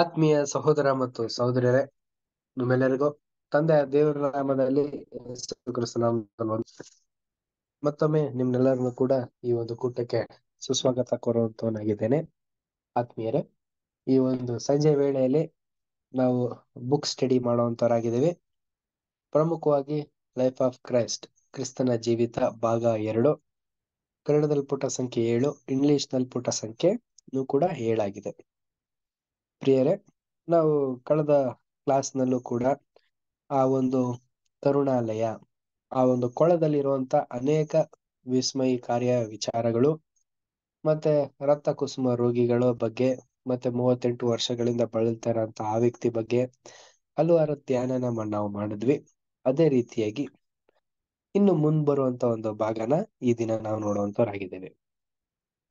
ಆತ್ಮೀಯ ಸಹೋದರ ಮತ್ತು ಸಹೋದರರೇ ನಿಮ್ಮೆಲ್ಲರಿಗೂ ತಂದೆ ದೇವರ ನಾಮದಲ್ಲಿ ಮತ್ತೊಮ್ಮೆ ನಿಮ್ನೆಲ್ಲರನ್ನು ಕೂಡ ಈ ಒಂದು ಕೂಟಕ್ಕೆ ಸುಸ್ವಾಗತ ಕೋರುವಂತವನಾಗಿದ್ದೇನೆ ಆತ್ಮೀಯರೇ ಈ ಒಂದು ಸಂಜೆ ವೇಳೆಯಲ್ಲಿ ನಾವು ಬುಕ್ ಸ್ಟಡಿ ಮಾಡುವಂತವರಾಗಿದ್ದೇವೆ ಪ್ರಮುಖವಾಗಿ ಲೈಫ್ ಆಫ್ ಕ್ರೈಸ್ಟ್ ಕ್ರಿಸ್ತನ ಜೀವಿತ ಭಾಗ ಎರಡು ಕನ್ನಡದಲ್ಲಿ ಪುಟ ಸಂಖ್ಯೆ ಏಳು ನಲ್ಲಿ ಪುಟ ಸಂಖ್ಯೆ ಕೂಡ ಏಳಾಗಿದೆ ಪ್ರಿಯರೇ ನಾವು ಕಳೆದ ಕ್ಲಾಸ್ನಲ್ಲೂ ಕೂಡ ಆ ಒಂದು ತರುಣಾಲಯ ಆ ಒಂದು ಕೊಳದಲ್ಲಿರುವಂತ ಅನೇಕ ಕಾರ್ಯ ವಿಚಾರಗಳು ಮತ್ತೆ ರಕ್ತ ಕುಸುಮ ರೋಗಿಗಳ ಬಗ್ಗೆ ಮತ್ತೆ ಮೂವತ್ತೆಂಟು ವರ್ಷಗಳಿಂದ ಬಳಲ್ತಾ ಆ ವ್ಯಕ್ತಿ ಬಗ್ಗೆ ಹಲವಾರು ಧ್ಯಾನ ನಾವು ಮಾಡಿದ್ವಿ ಅದೇ ರೀತಿಯಾಗಿ ಇನ್ನು ಮುಂದ್ಬರುವಂತ ಒಂದು ಭಾಗನ ಈ ದಿನ ನಾವು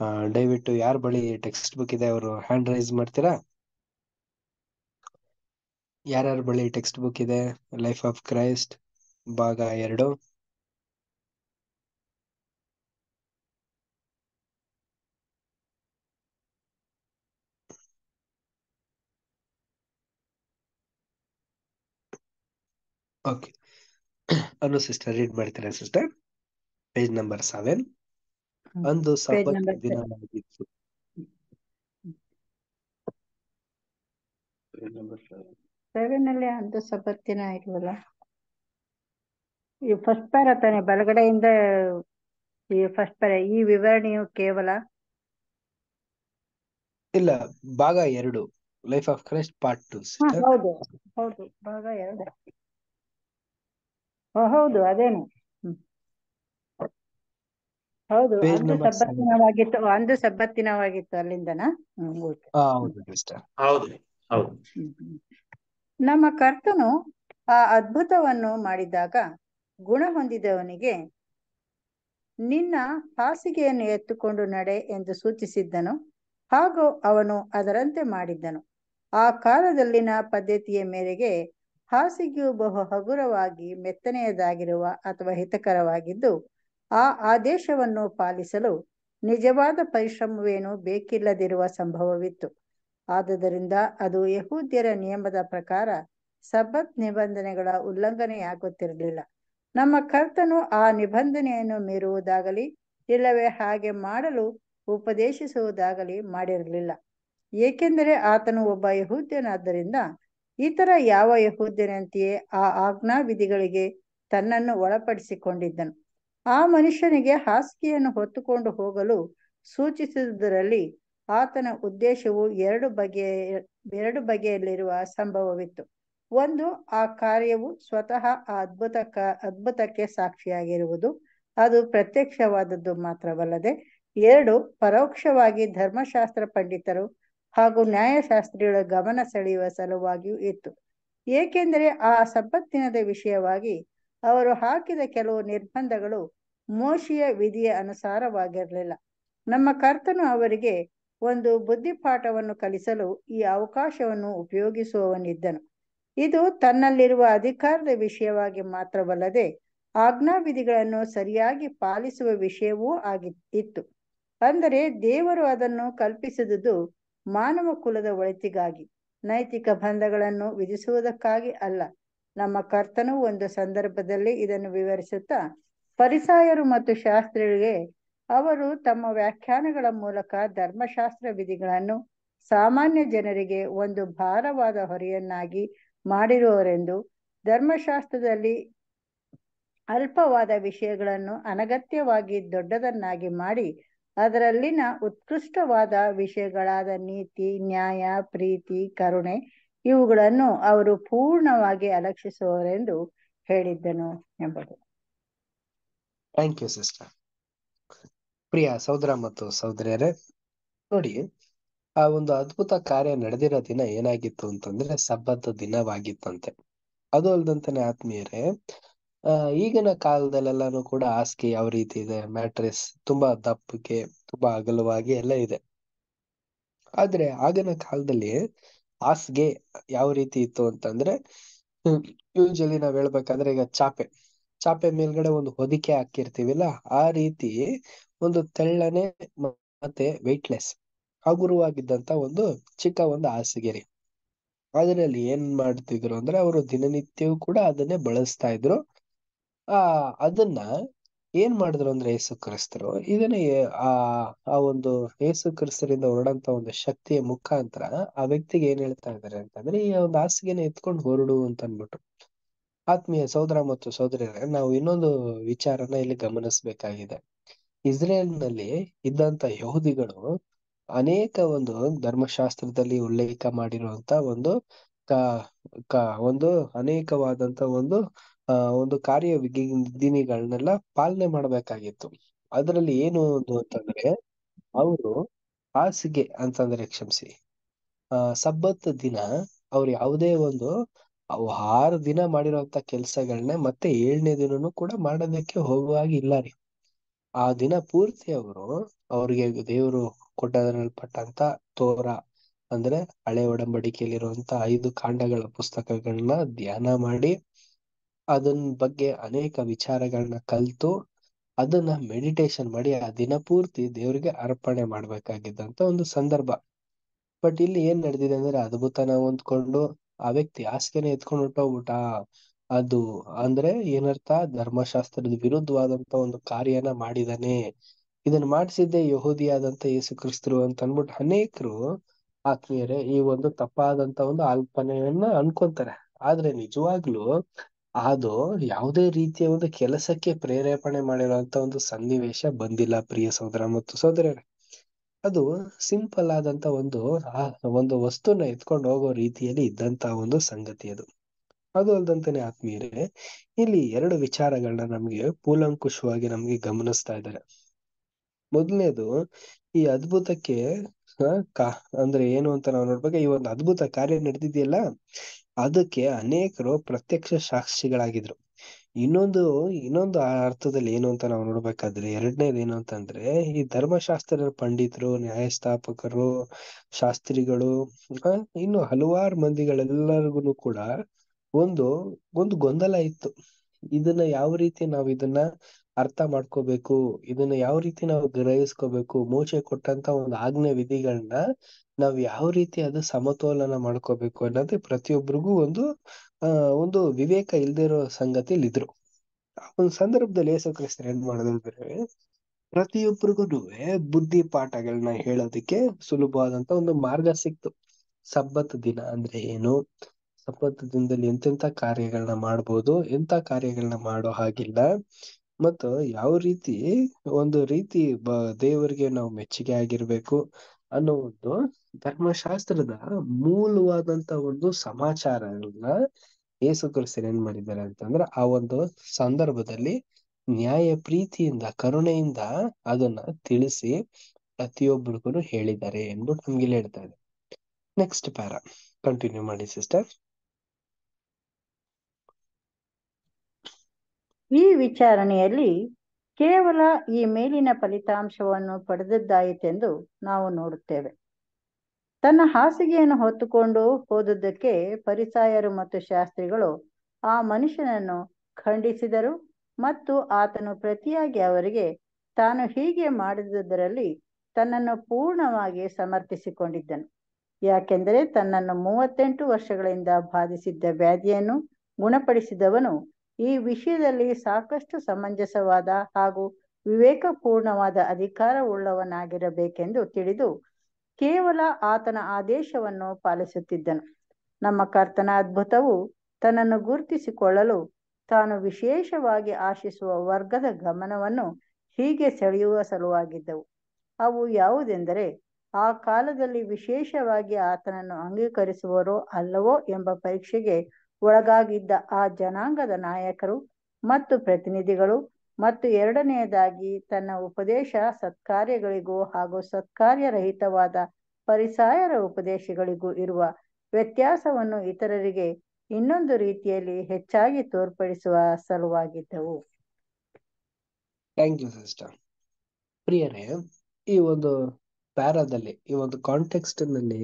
ಆ ದಯವಿಟ್ಟು ಯಾರ ಬಳಿ ಟೆಕ್ಸ್ಟ್ ಬುಕ್ ಇದೆ ಅವರು ಹ್ಯಾಂಡ್ ರೈಸ್ ಮಾಡ್ತೀರಾ ಯಾರ್ಯಾರ ಬಳಿ ಟೆಕ್ಸ್ಟ್ ಬುಕ್ ಇದೆ ಲೈಫ್ ಆಫ್ ಕ್ರೈಸ್ಟ್ ಭಾಗ ಎರಡು ಓಕೆ ಅನು ಸಿಸ್ಟರ್ ರೀಡ್ ಮಾಡ್ತೀರಾ ಸಿಸ್ಟರ್ ಪೇಜ್ ನಂಬರ್ ಸೆವೆನ್ ಅಂದು ಸಬ್ಬತ್ ದಿನವಾಗಿತ್ತು ಸೆವೆನ್ ಅಲ್ಲಿ ಅಂತ ಸಬತ್ತಿನ ಇಲ್ವಲ್ಲ ಈ ಫಸ್ಟ್ ಪ್ಯಾರ ತಾನೆ ಬಲಗಡೆಯಿಂದ ಈ ಫಸ್ಟ್ ಪ್ಯಾರ ಈ ವಿವರಣೆಯು ಕೇವಲ ಇಲ್ಲ ಭಾಗ ಎರಡು life of Christ part two ಹೌದು ಹೌದು ಭಾಗ ಎರಡು ಹೌದು ಅದೇನು ಹೌದು ಅಂದು ಸಬ್ಬತ್ತಿನವಾಗಿತ್ತು ಅಂದು ಸಬ್ಬತ್ತಿನವಾಗಿತ್ತು ಅಲ್ಲಿಂದನಾ ಹೌದು ಹೌದು ನಮ್ಮ ಕರ್ತನು ಆ ಅದ್ಭುತವನ್ನು ಮಾಡಿದಾಗ ಗುಣ ಹೊಂದಿದವನಿಗೆ ನಿನ್ನ ಹಾಸಿಗೆಯನ್ನು ಎತ್ತುಕೊಂಡು ನಡೆ ಎಂದು ಸೂಚಿಸಿದ್ದನು ಹಾಗೂ ಅವನು ಅದರಂತೆ ಮಾಡಿದ್ದನು ಆ ಕಾಲದಲ್ಲಿನ ಪದ್ಧತಿಯ ಮೇರೆಗೆ ಹಾಸಿಗೆಯು ಬಹು ಹಗುರವಾಗಿ ಮೆತ್ತನೆಯದಾಗಿರುವ ಅಥವಾ ಹಿತಕರವಾಗಿದ್ದು ಆ ಆದೇಶವನ್ನು ಪಾಲಿಸಲು ನಿಜವಾದ ಪರಿಶ್ರಮವೇನೂ ಬೇಕಿಲ್ಲದಿರುವ ಸಂಭವವಿತ್ತು ಆದುದರಿಂದ ಅದು ಯಹೂದ್ಯರ ನಿಯಮದ ಪ್ರಕಾರ ಸಬ್ಬತ್ ನಿಬಂಧನೆಗಳ ಉಲ್ಲಂಘನೆಯಾಗುತ್ತಿರಲಿಲ್ಲ ನಮ್ಮ ಕರ್ತನು ಆ ನಿಬಂಧನೆಯನ್ನು ಮೀರುವುದಾಗಲಿ ಇಲ್ಲವೇ ಹಾಗೆ ಮಾಡಲು ಉಪದೇಶಿಸುವುದಾಗಲಿ ಮಾಡಿರಲಿಲ್ಲ ಏಕೆಂದರೆ ಆತನು ಒಬ್ಬ ಯಹೂದ್ಯನಾದ್ದರಿಂದ ಇತರ ಯಾವ ಯಹೂದ್ಯನಂತೆಯೇ ಆ ಆಜ್ಞಾ ವಿಧಿಗಳಿಗೆ ತನ್ನನ್ನು ಒಳಪಡಿಸಿಕೊಂಡಿದ್ದನು ಆ ಮನುಷ್ಯನಿಗೆ ಹಾಸಿಗೆಯನ್ನು ಹೊತ್ತುಕೊಂಡು ಹೋಗಲು ಸೂಚಿಸಿದ್ದರಲ್ಲಿ ಆತನ ಉದ್ದೇಶವು ಎರಡು ಬಗೆಯ ಎರಡು ಬಗೆಯಲ್ಲಿರುವ ಸಂಭವವಿತ್ತು ಒಂದು ಆ ಕಾರ್ಯವು ಸ್ವತಃ ಆ ಅದ್ಭುತ ಅದ್ಭುತಕ್ಕೆ ಸಾಕ್ಷಿಯಾಗಿರುವುದು ಅದು ಪ್ರತ್ಯಕ್ಷವಾದದ್ದು ಮಾತ್ರವಲ್ಲದೆ ಎರಡು ಪರೋಕ್ಷವಾಗಿ ಧರ್ಮಶಾಸ್ತ್ರ ಪಂಡಿತರು ಹಾಗೂ ನ್ಯಾಯಶಾಸ್ತ್ರಿಗಳ ಗಮನ ಸೆಳೆಯುವ ಸಲುವಾಗಿಯೂ ಇತ್ತು ಏಕೆಂದರೆ ಆ ಸಂಪತ್ತಿನದ ವಿಷಯವಾಗಿ ಅವರು ಹಾಕಿದ ಕೆಲವು ನಿರ್ಬಂಧಗಳು ಮೋಶಿಯ ವಿಧಿಯ ಅನುಸಾರವಾಗಿರಲಿಲ್ಲ ನಮ್ಮ ಕರ್ತನು ಅವರಿಗೆ ಒಂದು ಬುದ್ಧಿಪಾಠವನ್ನು ಕಲಿಸಲು ಈ ಅವಕಾಶವನ್ನು ಉಪಯೋಗಿಸುವವನಿದ್ದನು ಇದು ತನ್ನಲ್ಲಿರುವ ಅಧಿಕಾರದ ವಿಷಯವಾಗಿ ಮಾತ್ರವಲ್ಲದೆ ಆಜ್ಞಾವಿಧಿಗಳನ್ನು ಸರಿಯಾಗಿ ಪಾಲಿಸುವ ವಿಷಯವೂ ಆಗಿ ಇತ್ತು ಅಂದರೆ ದೇವರು ಅದನ್ನು ಕಲ್ಪಿಸಿದುದು ಮಾನವ ಕುಲದ ಒಳಿತಿಗಾಗಿ ನೈತಿಕ ಬಂಧಗಳನ್ನು ವಿಧಿಸುವುದಕ್ಕಾಗಿ ಅಲ್ಲ ನಮ್ಮ ಕರ್ತನು ಒಂದು ಸಂದರ್ಭದಲ್ಲಿ ಇದನ್ನು ವಿವರಿಸುತ್ತಾ ಪರಿಸಾಯರು ಮತ್ತು ಶಾಸ್ತ್ರಿಗಳಿಗೆ ಅವರು ತಮ್ಮ ವ್ಯಾಖ್ಯಾನಗಳ ಮೂಲಕ ಧರ್ಮಶಾಸ್ತ್ರ ವಿಧಿಗಳನ್ನು ಸಾಮಾನ್ಯ ಜನರಿಗೆ ಒಂದು ಭಾರವಾದ ಹೊರೆಯನ್ನಾಗಿ ಮಾಡಿರುವವರೆಂದು ಧರ್ಮಶಾಸ್ತ್ರದಲ್ಲಿ ಅಲ್ಪವಾದ ವಿಷಯಗಳನ್ನು ಅನಗತ್ಯವಾಗಿ ದೊಡ್ಡದನ್ನಾಗಿ ಮಾಡಿ ಅದರಲ್ಲಿನ ಉತ್ಕೃಷ್ಟವಾದ ವಿಷಯಗಳಾದ ನೀತಿ ನ್ಯಾಯ ಪ್ರೀತಿ ಕರುಣೆ ಇವುಗಳನ್ನು ಅವರು ಪೂರ್ಣವಾಗಿ ಅಲಕ್ಷಿಸುವವರೆಂದು ಹೇಳಿದ್ದನು ಎಂಬುದು ಥ್ಯಾಂಕ್ ಯು ಸಿಸ್ಟರ್ ಪ್ರಿಯ ಸಹೋದರ ಮತ್ತು ಸಹೋದರಿಯರೇ ನೋಡಿ ಆ ಒಂದು ಅದ್ಭುತ ಕಾರ್ಯ ನಡೆದಿರೋ ದಿನ ಏನಾಗಿತ್ತು ಅಂತಂದ್ರೆ ಸಬ್ಬತ್ ದಿನವಾಗಿತ್ತಂತೆ ಅದು ಅಲ್ದಂತಾನೆ ಆತ್ಮೀಯರೇ ಈಗಿನ ಕಾಲದಲ್ಲೆಲ್ಲಾನು ಕೂಡ ಹಾಸಿಗೆ ಯಾವ ರೀತಿ ಇದೆ ಮ್ಯಾಟ್ರೆಸ್ ತುಂಬಾ ದಪ್ಪಕ್ಕೆ ತುಂಬಾ ಅಗಲವಾಗಿ ಎಲ್ಲ ಇದೆ ಆದ್ರೆ ಆಗಿನ ಕಾಲದಲ್ಲಿ ಹಾಸಿಗೆ ಯಾವ ರೀತಿ ಇತ್ತು ಅಂತಂದ್ರೆ ಯೂಶಲಿ ನಾವ್ ಹೇಳ್ಬೇಕಾದ್ರೆ ಈಗ ಚಾಪೆ ಚಾಪೆ ಮೇಲ್ಗಡೆ ಒಂದು ಹೊದಿಕೆ ಹಾಕಿರ್ತೀವಿಲ್ಲ ಆ ರೀತಿ ಒಂದು ತೆಳ್ಳನೆ ಮತ್ತೆ ವೆಯ್ಟ್ಲೆಸ್ ಹಗುರವಾಗಿದ್ದಂತ ಒಂದು ಚಿಕ್ಕ ಒಂದು ಹಾಸಿಗೆರಿ ಅದರಲ್ಲಿ ಏನ್ ಮಾಡ್ತಿದ್ರು ಅಂದ್ರೆ ಅವರು ದಿನನಿತ್ಯವೂ ಕೂಡ ಅದನ್ನೇ ಬಳಸ್ತಾ ಇದ್ರು ಆ ಅದನ್ನ ಏನ್ ಮಾಡಿದ್ರು ಅಂದ್ರೆ ಏಸು ಕ್ರಿಸ್ತರು ಇದನ್ನ ಆ ಆ ಒಂದು ಏಸು ಕ್ರಿಸ್ತರಿಂದ ಹೊರಡಂತ ಒಂದು ಶಕ್ತಿಯ ಮುಖಾಂತರ ಆ ವ್ಯಕ್ತಿಗೆ ಏನ್ ಹೇಳ್ತಾ ಇದಾರೆ ಅಂತಂದ್ರೆ ಈ ಒಂದು ಹಾಸಿಗೆನ ಎತ್ಕೊಂಡು ಹೊರಡು ಅಂತ ಅನ್ಬಿಟ್ರು ಆತ್ಮೀಯ ಸಹೋದರ ಮತ್ತು ಸಹೋದರಿಯರೇ ನಾವು ಇನ್ನೊಂದು ವಿಚಾರನ ಇಲ್ಲಿ ಗಮನಿಸ್ಬೇಕಾಗಿದೆ ಇಸ್ರೇಲ್ನಲ್ಲಿ ಇದ್ದಂತ ಯಹೂದಿಗಳು ಅನೇಕ ಒಂದು ಧರ್ಮಶಾಸ್ತ್ರದಲ್ಲಿ ಉಲ್ಲೇಖ ಮಾಡಿರುವಂತ ಒಂದು ಕ ಒಂದು ಅನೇಕವಾದಂತ ಒಂದು ಆ ಒಂದು ಕಾರ್ಯ ವಿಧಿಗಳನ್ನೆಲ್ಲ ಪಾಲನೆ ಮಾಡ್ಬೇಕಾಗಿತ್ತು ಅದರಲ್ಲಿ ಏನು ಒಂದು ಅಂತಂದ್ರೆ ಅವರು ಹಾಸಿಗೆ ಅಂತಂದ್ರೆ ಕ್ಷಮಿಸಿ ಆ ಸಬ್ಬತ್ ದಿನ ಅವ್ರು ಯಾವುದೇ ಒಂದು ಆರು ದಿನ ಮಾಡಿರುವಂತ ಕೆಲ್ಸಗಳನ್ನ ಮತ್ತೆ ಏಳನೇ ದಿನನೂ ಕೂಡ ಮಾಡೋದಕ್ಕೆ ಹೋಗುವಾಗಿ ಇಲ್ಲ ರೀ ಆ ದಿನ ಪೂರ್ತಿ ಅವರು ಅವ್ರಿಗೆ ದೇವರು ಪಟ್ಟಂತ ತೋರ ಅಂದ್ರೆ ಹಳೆ ಒಡಂಬಡಿಕೆಯಲ್ಲಿರುವಂತ ಐದು ಕಾಂಡಗಳ ಪುಸ್ತಕಗಳನ್ನ ಧ್ಯಾನ ಮಾಡಿ ಅದನ್ ಬಗ್ಗೆ ಅನೇಕ ವಿಚಾರಗಳನ್ನ ಕಲ್ತು ಅದನ್ನ ಮೆಡಿಟೇಷನ್ ಮಾಡಿ ಆ ದಿನ ಪೂರ್ತಿ ದೇವ್ರಿಗೆ ಅರ್ಪಣೆ ಮಾಡ್ಬೇಕಾಗಿದ್ದಂತ ಒಂದು ಸಂದರ್ಭ ಬಟ್ ಇಲ್ಲಿ ಏನ್ ನಡೆದಿದೆ ಅಂದ್ರೆ ಅದ್ಭುತ ನಾವು ಅಂದ್ಕೊಂಡು ಆ ವ್ಯಕ್ತಿ ಹಾಸಿಗೆನೆ ಎತ್ಕೊಂಡು ಹೊಟ್ಟೋಗ್ಬಿಟ್ಟ ಅದು ಅಂದ್ರೆ ಏನರ್ಥ ಧರ್ಮಶಾಸ್ತ್ರದ ವಿರುದ್ಧವಾದಂತ ಒಂದು ಕಾರ್ಯನ ಮಾಡಿದಾನೆ ಇದನ್ನ ಮಾಡಿಸಿದ್ದೆ ಯಹೂದಿಯಾದಂತ ಯೇಸು ಕ್ರಿಸ್ತರು ಅಂತ ಅನ್ಬಿಟ್ಟು ಅನೇಕರು ಆತ್ಮೀಯರೇ ಈ ಒಂದು ತಪ್ಪಾದಂತ ಒಂದು ಆಲ್ಪನೆಯನ್ನ ಅನ್ಕೊಂತಾರೆ ಆದ್ರೆ ನಿಜವಾಗ್ಲು ಅದು ಯಾವುದೇ ರೀತಿಯ ಒಂದು ಕೆಲಸಕ್ಕೆ ಪ್ರೇರೇಪಣೆ ಮಾಡಿರುವಂತ ಒಂದು ಸನ್ನಿವೇಶ ಬಂದಿಲ್ಲ ಪ್ರಿಯ ಸಹೋದರ ಮತ್ತು ಸಹೋದರರೇ ಅದು ಸಿಂಪಲ್ ಆದಂತ ಒಂದು ಒಂದು ವಸ್ತುನ ಎತ್ಕೊಂಡು ಹೋಗೋ ರೀತಿಯಲ್ಲಿ ಇದ್ದಂತ ಒಂದು ಸಂಗತಿ ಅದು ಅದು ಅಲ್ದಂತಾನೆ ಆತ್ಮೀಯರೇ ಇಲ್ಲಿ ಎರಡು ವಿಚಾರಗಳನ್ನ ನಮ್ಗೆ ಪೂಲಂಕುಷವಾಗಿ ನಮ್ಗೆ ಗಮನಿಸ್ತಾ ಇದ್ದಾರೆ ಮೊದಲನೇದು ಈ ಅದ್ಭುತಕ್ಕೆ ಕಾ ಅಂದ್ರೆ ಏನು ಅಂತ ನಾವು ನೋಡ್ಬೇಕು ಈ ಒಂದು ಅದ್ಭುತ ಕಾರ್ಯ ನಡೆದಿದೆಯಲ್ಲ ಅದಕ್ಕೆ ಅನೇಕರು ಪ್ರತ್ಯಕ್ಷ ಸಾಕ್ಷಿಗಳಾಗಿದ್ರು ಇನ್ನೊಂದು ಇನ್ನೊಂದು ಅರ್ಥದಲ್ಲಿ ಏನು ಅಂತ ನಾವು ನೋಡ್ಬೇಕಾದ್ರೆ ಎರಡನೇದು ಏನು ಅಂತಂದ್ರೆ ಈ ಧರ್ಮಶಾಸ್ತ್ರ ಪಂಡಿತರು ನ್ಯಾಯಸ್ಥಾಪಕರು ಶಾಸ್ತ್ರಿಗಳು ಇನ್ನು ಹಲವಾರು ಮಂದಿಗಳೆಲ್ಲರಿಗೂ ಕೂಡ ಒಂದು ಒಂದು ಗೊಂದಲ ಇತ್ತು ಇದನ್ನ ಯಾವ ರೀತಿ ನಾವ್ ಇದನ್ನ ಅರ್ಥ ಮಾಡ್ಕೋಬೇಕು ಇದನ್ನ ಯಾವ ರೀತಿ ನಾವು ಗ್ರಹಿಸ್ಕೋಬೇಕು ಮೋಚೆ ಕೊಟ್ಟಂತ ಒಂದು ಆಜ್ಞೆ ವಿಧಿಗಳನ್ನ ನಾವ್ ಯಾವ ರೀತಿ ಅದು ಸಮತೋಲನ ಮಾಡ್ಕೋಬೇಕು ಅನ್ನೋದು ಪ್ರತಿಯೊಬ್ಬರಿಗೂ ಒಂದು ಆ ಒಂದು ವಿವೇಕ ಇಲ್ದಿರೋ ಸಂಗತಿಲಿ ಇದ್ರು ಆ ಒಂದು ಸಂದರ್ಭದಲ್ಲಿ ಯೇಸು ಏನ್ ಮಾಡಿದ್ರೆ ಪ್ರತಿಯೊಬ್ಬರಿಗೂ ಬುದ್ಧಿ ಪಾಠಗಳನ್ನ ಹೇಳೋದಿಕ್ಕೆ ಸುಲಭವಾದಂತ ಒಂದು ಮಾರ್ಗ ಸಿಕ್ತು ಸಬ್ಬತ್ ದಿನ ಅಂದ್ರೆ ಏನು ಸಬ್ಬತ್ ಎಂತೆಂತ ಕಾರ್ಯಗಳನ್ನ ಮಾಡ್ಬೋದು ಎಂತ ಕಾರ್ಯಗಳನ್ನ ಮಾಡೋ ಹಾಗಿಲ್ಲ ಮತ್ತು ಯಾವ ರೀತಿ ಒಂದು ರೀತಿ ಬ ದೇವರಿಗೆ ನಾವು ಮೆಚ್ಚುಗೆ ಆಗಿರ್ಬೇಕು ಅನ್ನೋ ಒಂದು ಧರ್ಮಶಾಸ್ತ್ರದ ಮೂಲವಾದಂತ ಒಂದು ಸಮಾಚಾರಗಳನ್ನ ಯೇಸು ಕ್ರಿಸ್ತನ್ ಏನ್ ಮಾಡಿದ್ದಾರೆ ಅಂತಂದ್ರೆ ಆ ಒಂದು ಸಂದರ್ಭದಲ್ಲಿ ನ್ಯಾಯ ಪ್ರೀತಿಯಿಂದ ಕರುಣೆಯಿಂದ ಅದನ್ನ ತಿಳಿಸಿ ಪ್ರತಿಯೊಬ್ಬರಿಗೂ ಹೇಳಿದ್ದಾರೆ ಎಂದು ನಮ್ಗೆ ಹೇಳ್ತಾ ಇದೆ ನೆಕ್ಸ್ಟ್ ಪ್ಯಾರಾ ಕಂಟಿನ್ಯೂ ಮಾಡಿ ಸಿಸ್ಟರ್ ಈ ವಿಚಾರಣೆಯಲ್ಲಿ ಕೇವಲ ಈ ಮೇಲಿನ ಫಲಿತಾಂಶವನ್ನು ಪಡೆದದ್ದಾಯಿತೆಂದು ನಾವು ನೋಡುತ್ತೇವೆ ತನ್ನ ಹಾಸಿಗೆಯನ್ನು ಹೊತ್ತುಕೊಂಡು ಹೋದದ್ದಕ್ಕೆ ಪರಿಸಾಯರು ಮತ್ತು ಶಾಸ್ತ್ರಿಗಳು ಆ ಮನುಷ್ಯನನ್ನು ಖಂಡಿಸಿದರು ಮತ್ತು ಆತನು ಪ್ರತಿಯಾಗಿ ಅವರಿಗೆ ತಾನು ಹೀಗೆ ಮಾಡಿದುದರಲ್ಲಿ ತನ್ನನ್ನು ಪೂರ್ಣವಾಗಿ ಸಮರ್ಥಿಸಿಕೊಂಡಿದ್ದನು ಯಾಕೆಂದರೆ ತನ್ನನ್ನು ಮೂವತ್ತೆಂಟು ವರ್ಷಗಳಿಂದ ಬಾಧಿಸಿದ್ದ ವ್ಯಾಧಿಯನ್ನು ಗುಣಪಡಿಸಿದವನು ಈ ವಿಷಯದಲ್ಲಿ ಸಾಕಷ್ಟು ಸಮಂಜಸವಾದ ಹಾಗೂ ವಿವೇಕಪೂರ್ಣವಾದ ಅಧಿಕಾರವುಳ್ಳವನಾಗಿರಬೇಕೆಂದು ತಿಳಿದು ಕೇವಲ ಆತನ ಆದೇಶವನ್ನು ಪಾಲಿಸುತ್ತಿದ್ದನು ನಮ್ಮ ಕರ್ತನ ಅದ್ಭುತವು ತನ್ನನ್ನು ಗುರುತಿಸಿಕೊಳ್ಳಲು ತಾನು ವಿಶೇಷವಾಗಿ ಆಶಿಸುವ ವರ್ಗದ ಗಮನವನ್ನು ಹೀಗೆ ಸೆಳೆಯುವ ಸಲುವಾಗಿದ್ದವು ಅವು ಯಾವುದೆಂದರೆ ಆ ಕಾಲದಲ್ಲಿ ವಿಶೇಷವಾಗಿ ಆತನನ್ನು ಅಂಗೀಕರಿಸುವರೋ ಅಲ್ಲವೋ ಎಂಬ ಪರೀಕ್ಷೆಗೆ ಒಳಗಾಗಿದ್ದ ಆ ಜನಾಂಗದ ನಾಯಕರು ಮತ್ತು ಪ್ರತಿನಿಧಿಗಳು ಮತ್ತು ಎರಡನೆಯದಾಗಿ ತನ್ನ ಉಪದೇಶ ಸತ್ಕಾರ್ಯಗಳಿಗೂ ಹಾಗೂ ಸತ್ಕಾರ್ಯರಹಿತವಾದ ಪರಿಸಾಯರ ಉಪದೇಶಗಳಿಗೂ ಇರುವ ವ್ಯತ್ಯಾಸವನ್ನು ಇತರರಿಗೆ ಇನ್ನೊಂದು ರೀತಿಯಲ್ಲಿ ಹೆಚ್ಚಾಗಿ ತೋರ್ಪಡಿಸುವ ಸಲುವಾಗಿದ್ದವು ಪ್ರಿಯರೇ ಈ ಒಂದು ಪ್ಯಾರಾದಲ್ಲಿ ಈ ಒಂದು ಕಾಂಟೆಕ್ಸ್ಟ್ ನಲ್ಲಿ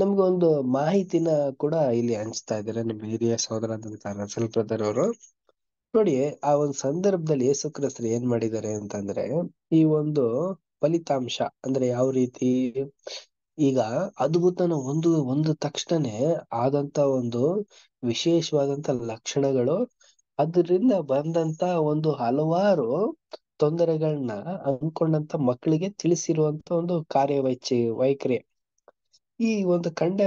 ನಮ್ಗೆ ಒಂದು ಮಾಹಿತಿನ ಕೂಡ ಇಲ್ಲಿ ಹಂಚ್ತಾ ಇದ್ದಾರೆ ನಮ್ಮ ಹಿರಿಯ ಸಹೋದರ ರಸಲ್ ಬ್ರದರ್ ಅವರು ನೋಡಿ ಆ ಒಂದು ಸಂದರ್ಭದಲ್ಲಿ ಯೇಸು ಕ್ರಿಸ್ತರು ಏನ್ ಮಾಡಿದ್ದಾರೆ ಅಂತಂದ್ರೆ ಈ ಒಂದು ಫಲಿತಾಂಶ ಅಂದ್ರೆ ಯಾವ ರೀತಿ ಈಗ ಅದ್ಭುತನ ಒಂದು ಒಂದು ತಕ್ಷಣನೇ ಆದಂತ ಒಂದು ವಿಶೇಷವಾದಂತ ಲಕ್ಷಣಗಳು ಅದರಿಂದ ಬಂದಂತ ಒಂದು ಹಲವಾರು ತೊಂದರೆಗಳನ್ನ ಅನ್ಕೊಂಡಂತ ಮಕ್ಕಳಿಗೆ ತಿಳಿಸಿರುವಂತ ಒಂದು ಕಾರ್ಯವೈಚಿ ವೈಖರಿ ಈ ಒಂದು ಕಂಡ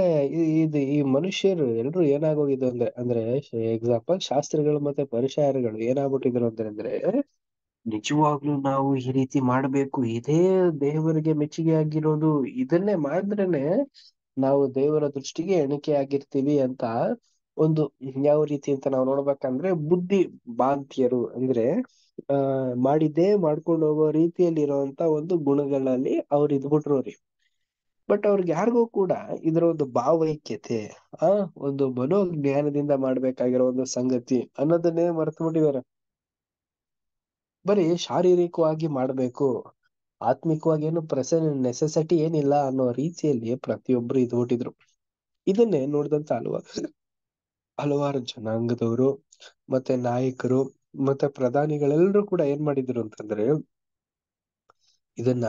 ಇದು ಈ ಮನುಷ್ಯರು ಎಲ್ರು ಏನಾಗೋಗಿದ್ದು ಅಂದ್ರೆ ಅಂದ್ರೆ ಎಕ್ಸಾಂಪಲ್ ಶಾಸ್ತ್ರಿಗಳು ಮತ್ತೆ ಪರಿಚಾರಗಳು ಏನಾಗ್ಬಿಟ್ಟಿದ್ರು ಅಂದ್ರೆ ಅಂದ್ರೆ ನಿಜವಾಗ್ಲೂ ನಾವು ಈ ರೀತಿ ಮಾಡಬೇಕು ಇದೇ ದೇವರಿಗೆ ಮೆಚ್ಚುಗೆ ಆಗಿರೋದು ಇದನ್ನೇ ಮಾಡಿದ್ರೇನೆ ನಾವು ದೇವರ ದೃಷ್ಟಿಗೆ ಎಣಿಕೆ ಆಗಿರ್ತೀವಿ ಅಂತ ಒಂದು ಯಾವ ರೀತಿ ಅಂತ ನಾವು ನೋಡ್ಬೇಕಂದ್ರೆ ಬುದ್ಧಿ ಬಾಂತಿಯರು ಅಂದ್ರೆ ಅಹ್ ಮಾಡಿದ್ದೇ ಮಾಡ್ಕೊಂಡು ಹೋಗೋ ರೀತಿಯಲ್ಲಿ ಇರುವಂತ ಒಂದು ಗುಣಗಳಲ್ಲಿ ಅವ್ರು ಇದ್ಬಿಟ್ರು ರೀ ಬಟ್ ಅವ್ರಿಗೆ ಯಾರಿಗೂ ಕೂಡ ಇದರ ಒಂದು ಭಾವೈಕ್ಯತೆ ಆ ಒಂದು ಮನೋಜ್ಞಾನದಿಂದ ಮಾಡ್ಬೇಕಾಗಿರೋ ಒಂದು ಸಂಗತಿ ಅನ್ನೋದನ್ನೇ ಮರೆತು ಬಿಟ್ಟಿದ್ದಾರೆ ಬರೀ ಶಾರೀರಿಕವಾಗಿ ಮಾಡ್ಬೇಕು ಆತ್ಮಿಕವಾಗಿ ಏನು ಪ್ರೆಸ ನೆಸೆಸಿಟಿ ಏನಿಲ್ಲ ಅನ್ನೋ ರೀತಿಯಲ್ಲಿ ಪ್ರತಿಯೊಬ್ರು ಇದು ಹುಟ್ಟಿದ್ರು ಇದನ್ನೇ ನೋಡಿದಂತ ಹಲವಾರು ಹಲವಾರು ಜನಾಂಗದವರು ಮತ್ತೆ ನಾಯಕರು ಮತ್ತೆ ಪ್ರಧಾನಿಗಳೆಲ್ಲರೂ ಕೂಡ ಏನ್ ಮಾಡಿದ್ರು ಅಂತಂದ್ರೆ ಇದನ್ನ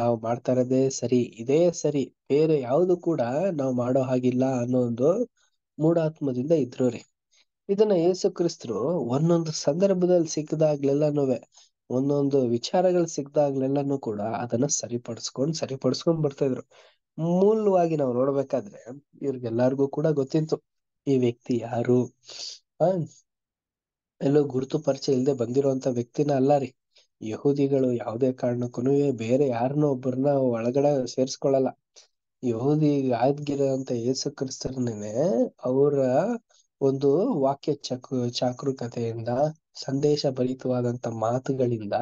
ನಾವು ಮಾಡ್ತಾ ಇರೋದೇ ಸರಿ ಇದೇ ಸರಿ ಬೇರೆ ಯಾವುದು ಕೂಡ ನಾವು ಮಾಡೋ ಹಾಗಿಲ್ಲ ಅನ್ನೋ ಒಂದು ಮೂಢಾತ್ಮದಿಂದ ಇದ್ರು ರೀ ಇದನ್ನ ಯೇಸು ಕ್ರಿಸ್ತರು ಒಂದೊಂದು ಸಂದರ್ಭದಲ್ಲಿ ಸಿಕ್ಕದಾಗ್ಲೆಲ್ಲನೂ ಒಂದೊಂದು ವಿಚಾರಗಳು ಸಿಕ್ಕದಾಗ್ಲೆಲ್ಲಾನು ಕೂಡ ಅದನ್ನ ಸರಿಪಡಿಸ್ಕೊಂಡ್ ಸರಿಪಡಿಸ್ಕೊಂಡ್ ಬರ್ತಾ ಇದ್ರು ಮೂಲವಾಗಿ ನಾವು ನೋಡ್ಬೇಕಾದ್ರೆ ಇವ್ರಿಗೆಲ್ಲಾರ್ಗೂ ಕೂಡ ಗೊತ್ತಿತ್ತು ಈ ವ್ಯಕ್ತಿ ಯಾರು ಆ ಎಲ್ಲೋ ಗುರುತು ಪರಿಚಯ ಇಲ್ಲದೆ ಬಂದಿರುವಂತ ವ್ಯಕ್ತಿನ ಅಲ್ಲಾರಿ ಯಹೂದಿಗಳು ಯಾವುದೇ ಕಾರಣಕ್ಕೂ ಬೇರೆ ಯಾರನ್ನೋ ಒಬ್ಬರನ್ನ ಒಳಗಡೆ ಸೇರ್ಸ್ಕೊಳಲ್ಲ ಯಹೂದಿ ಆದ್ಗಿರೋಂತ ಯೇಸು ಕ್ರಿಸ್ತರನ್ನೇ ಅವರ ಒಂದು ವಾಕ್ಯ ಚಕ್ ಚಾಕೃಕತೆಯಿಂದ ಸಂದೇಶ ಭರಿತವಾದಂತ ಮಾತುಗಳಿಂದ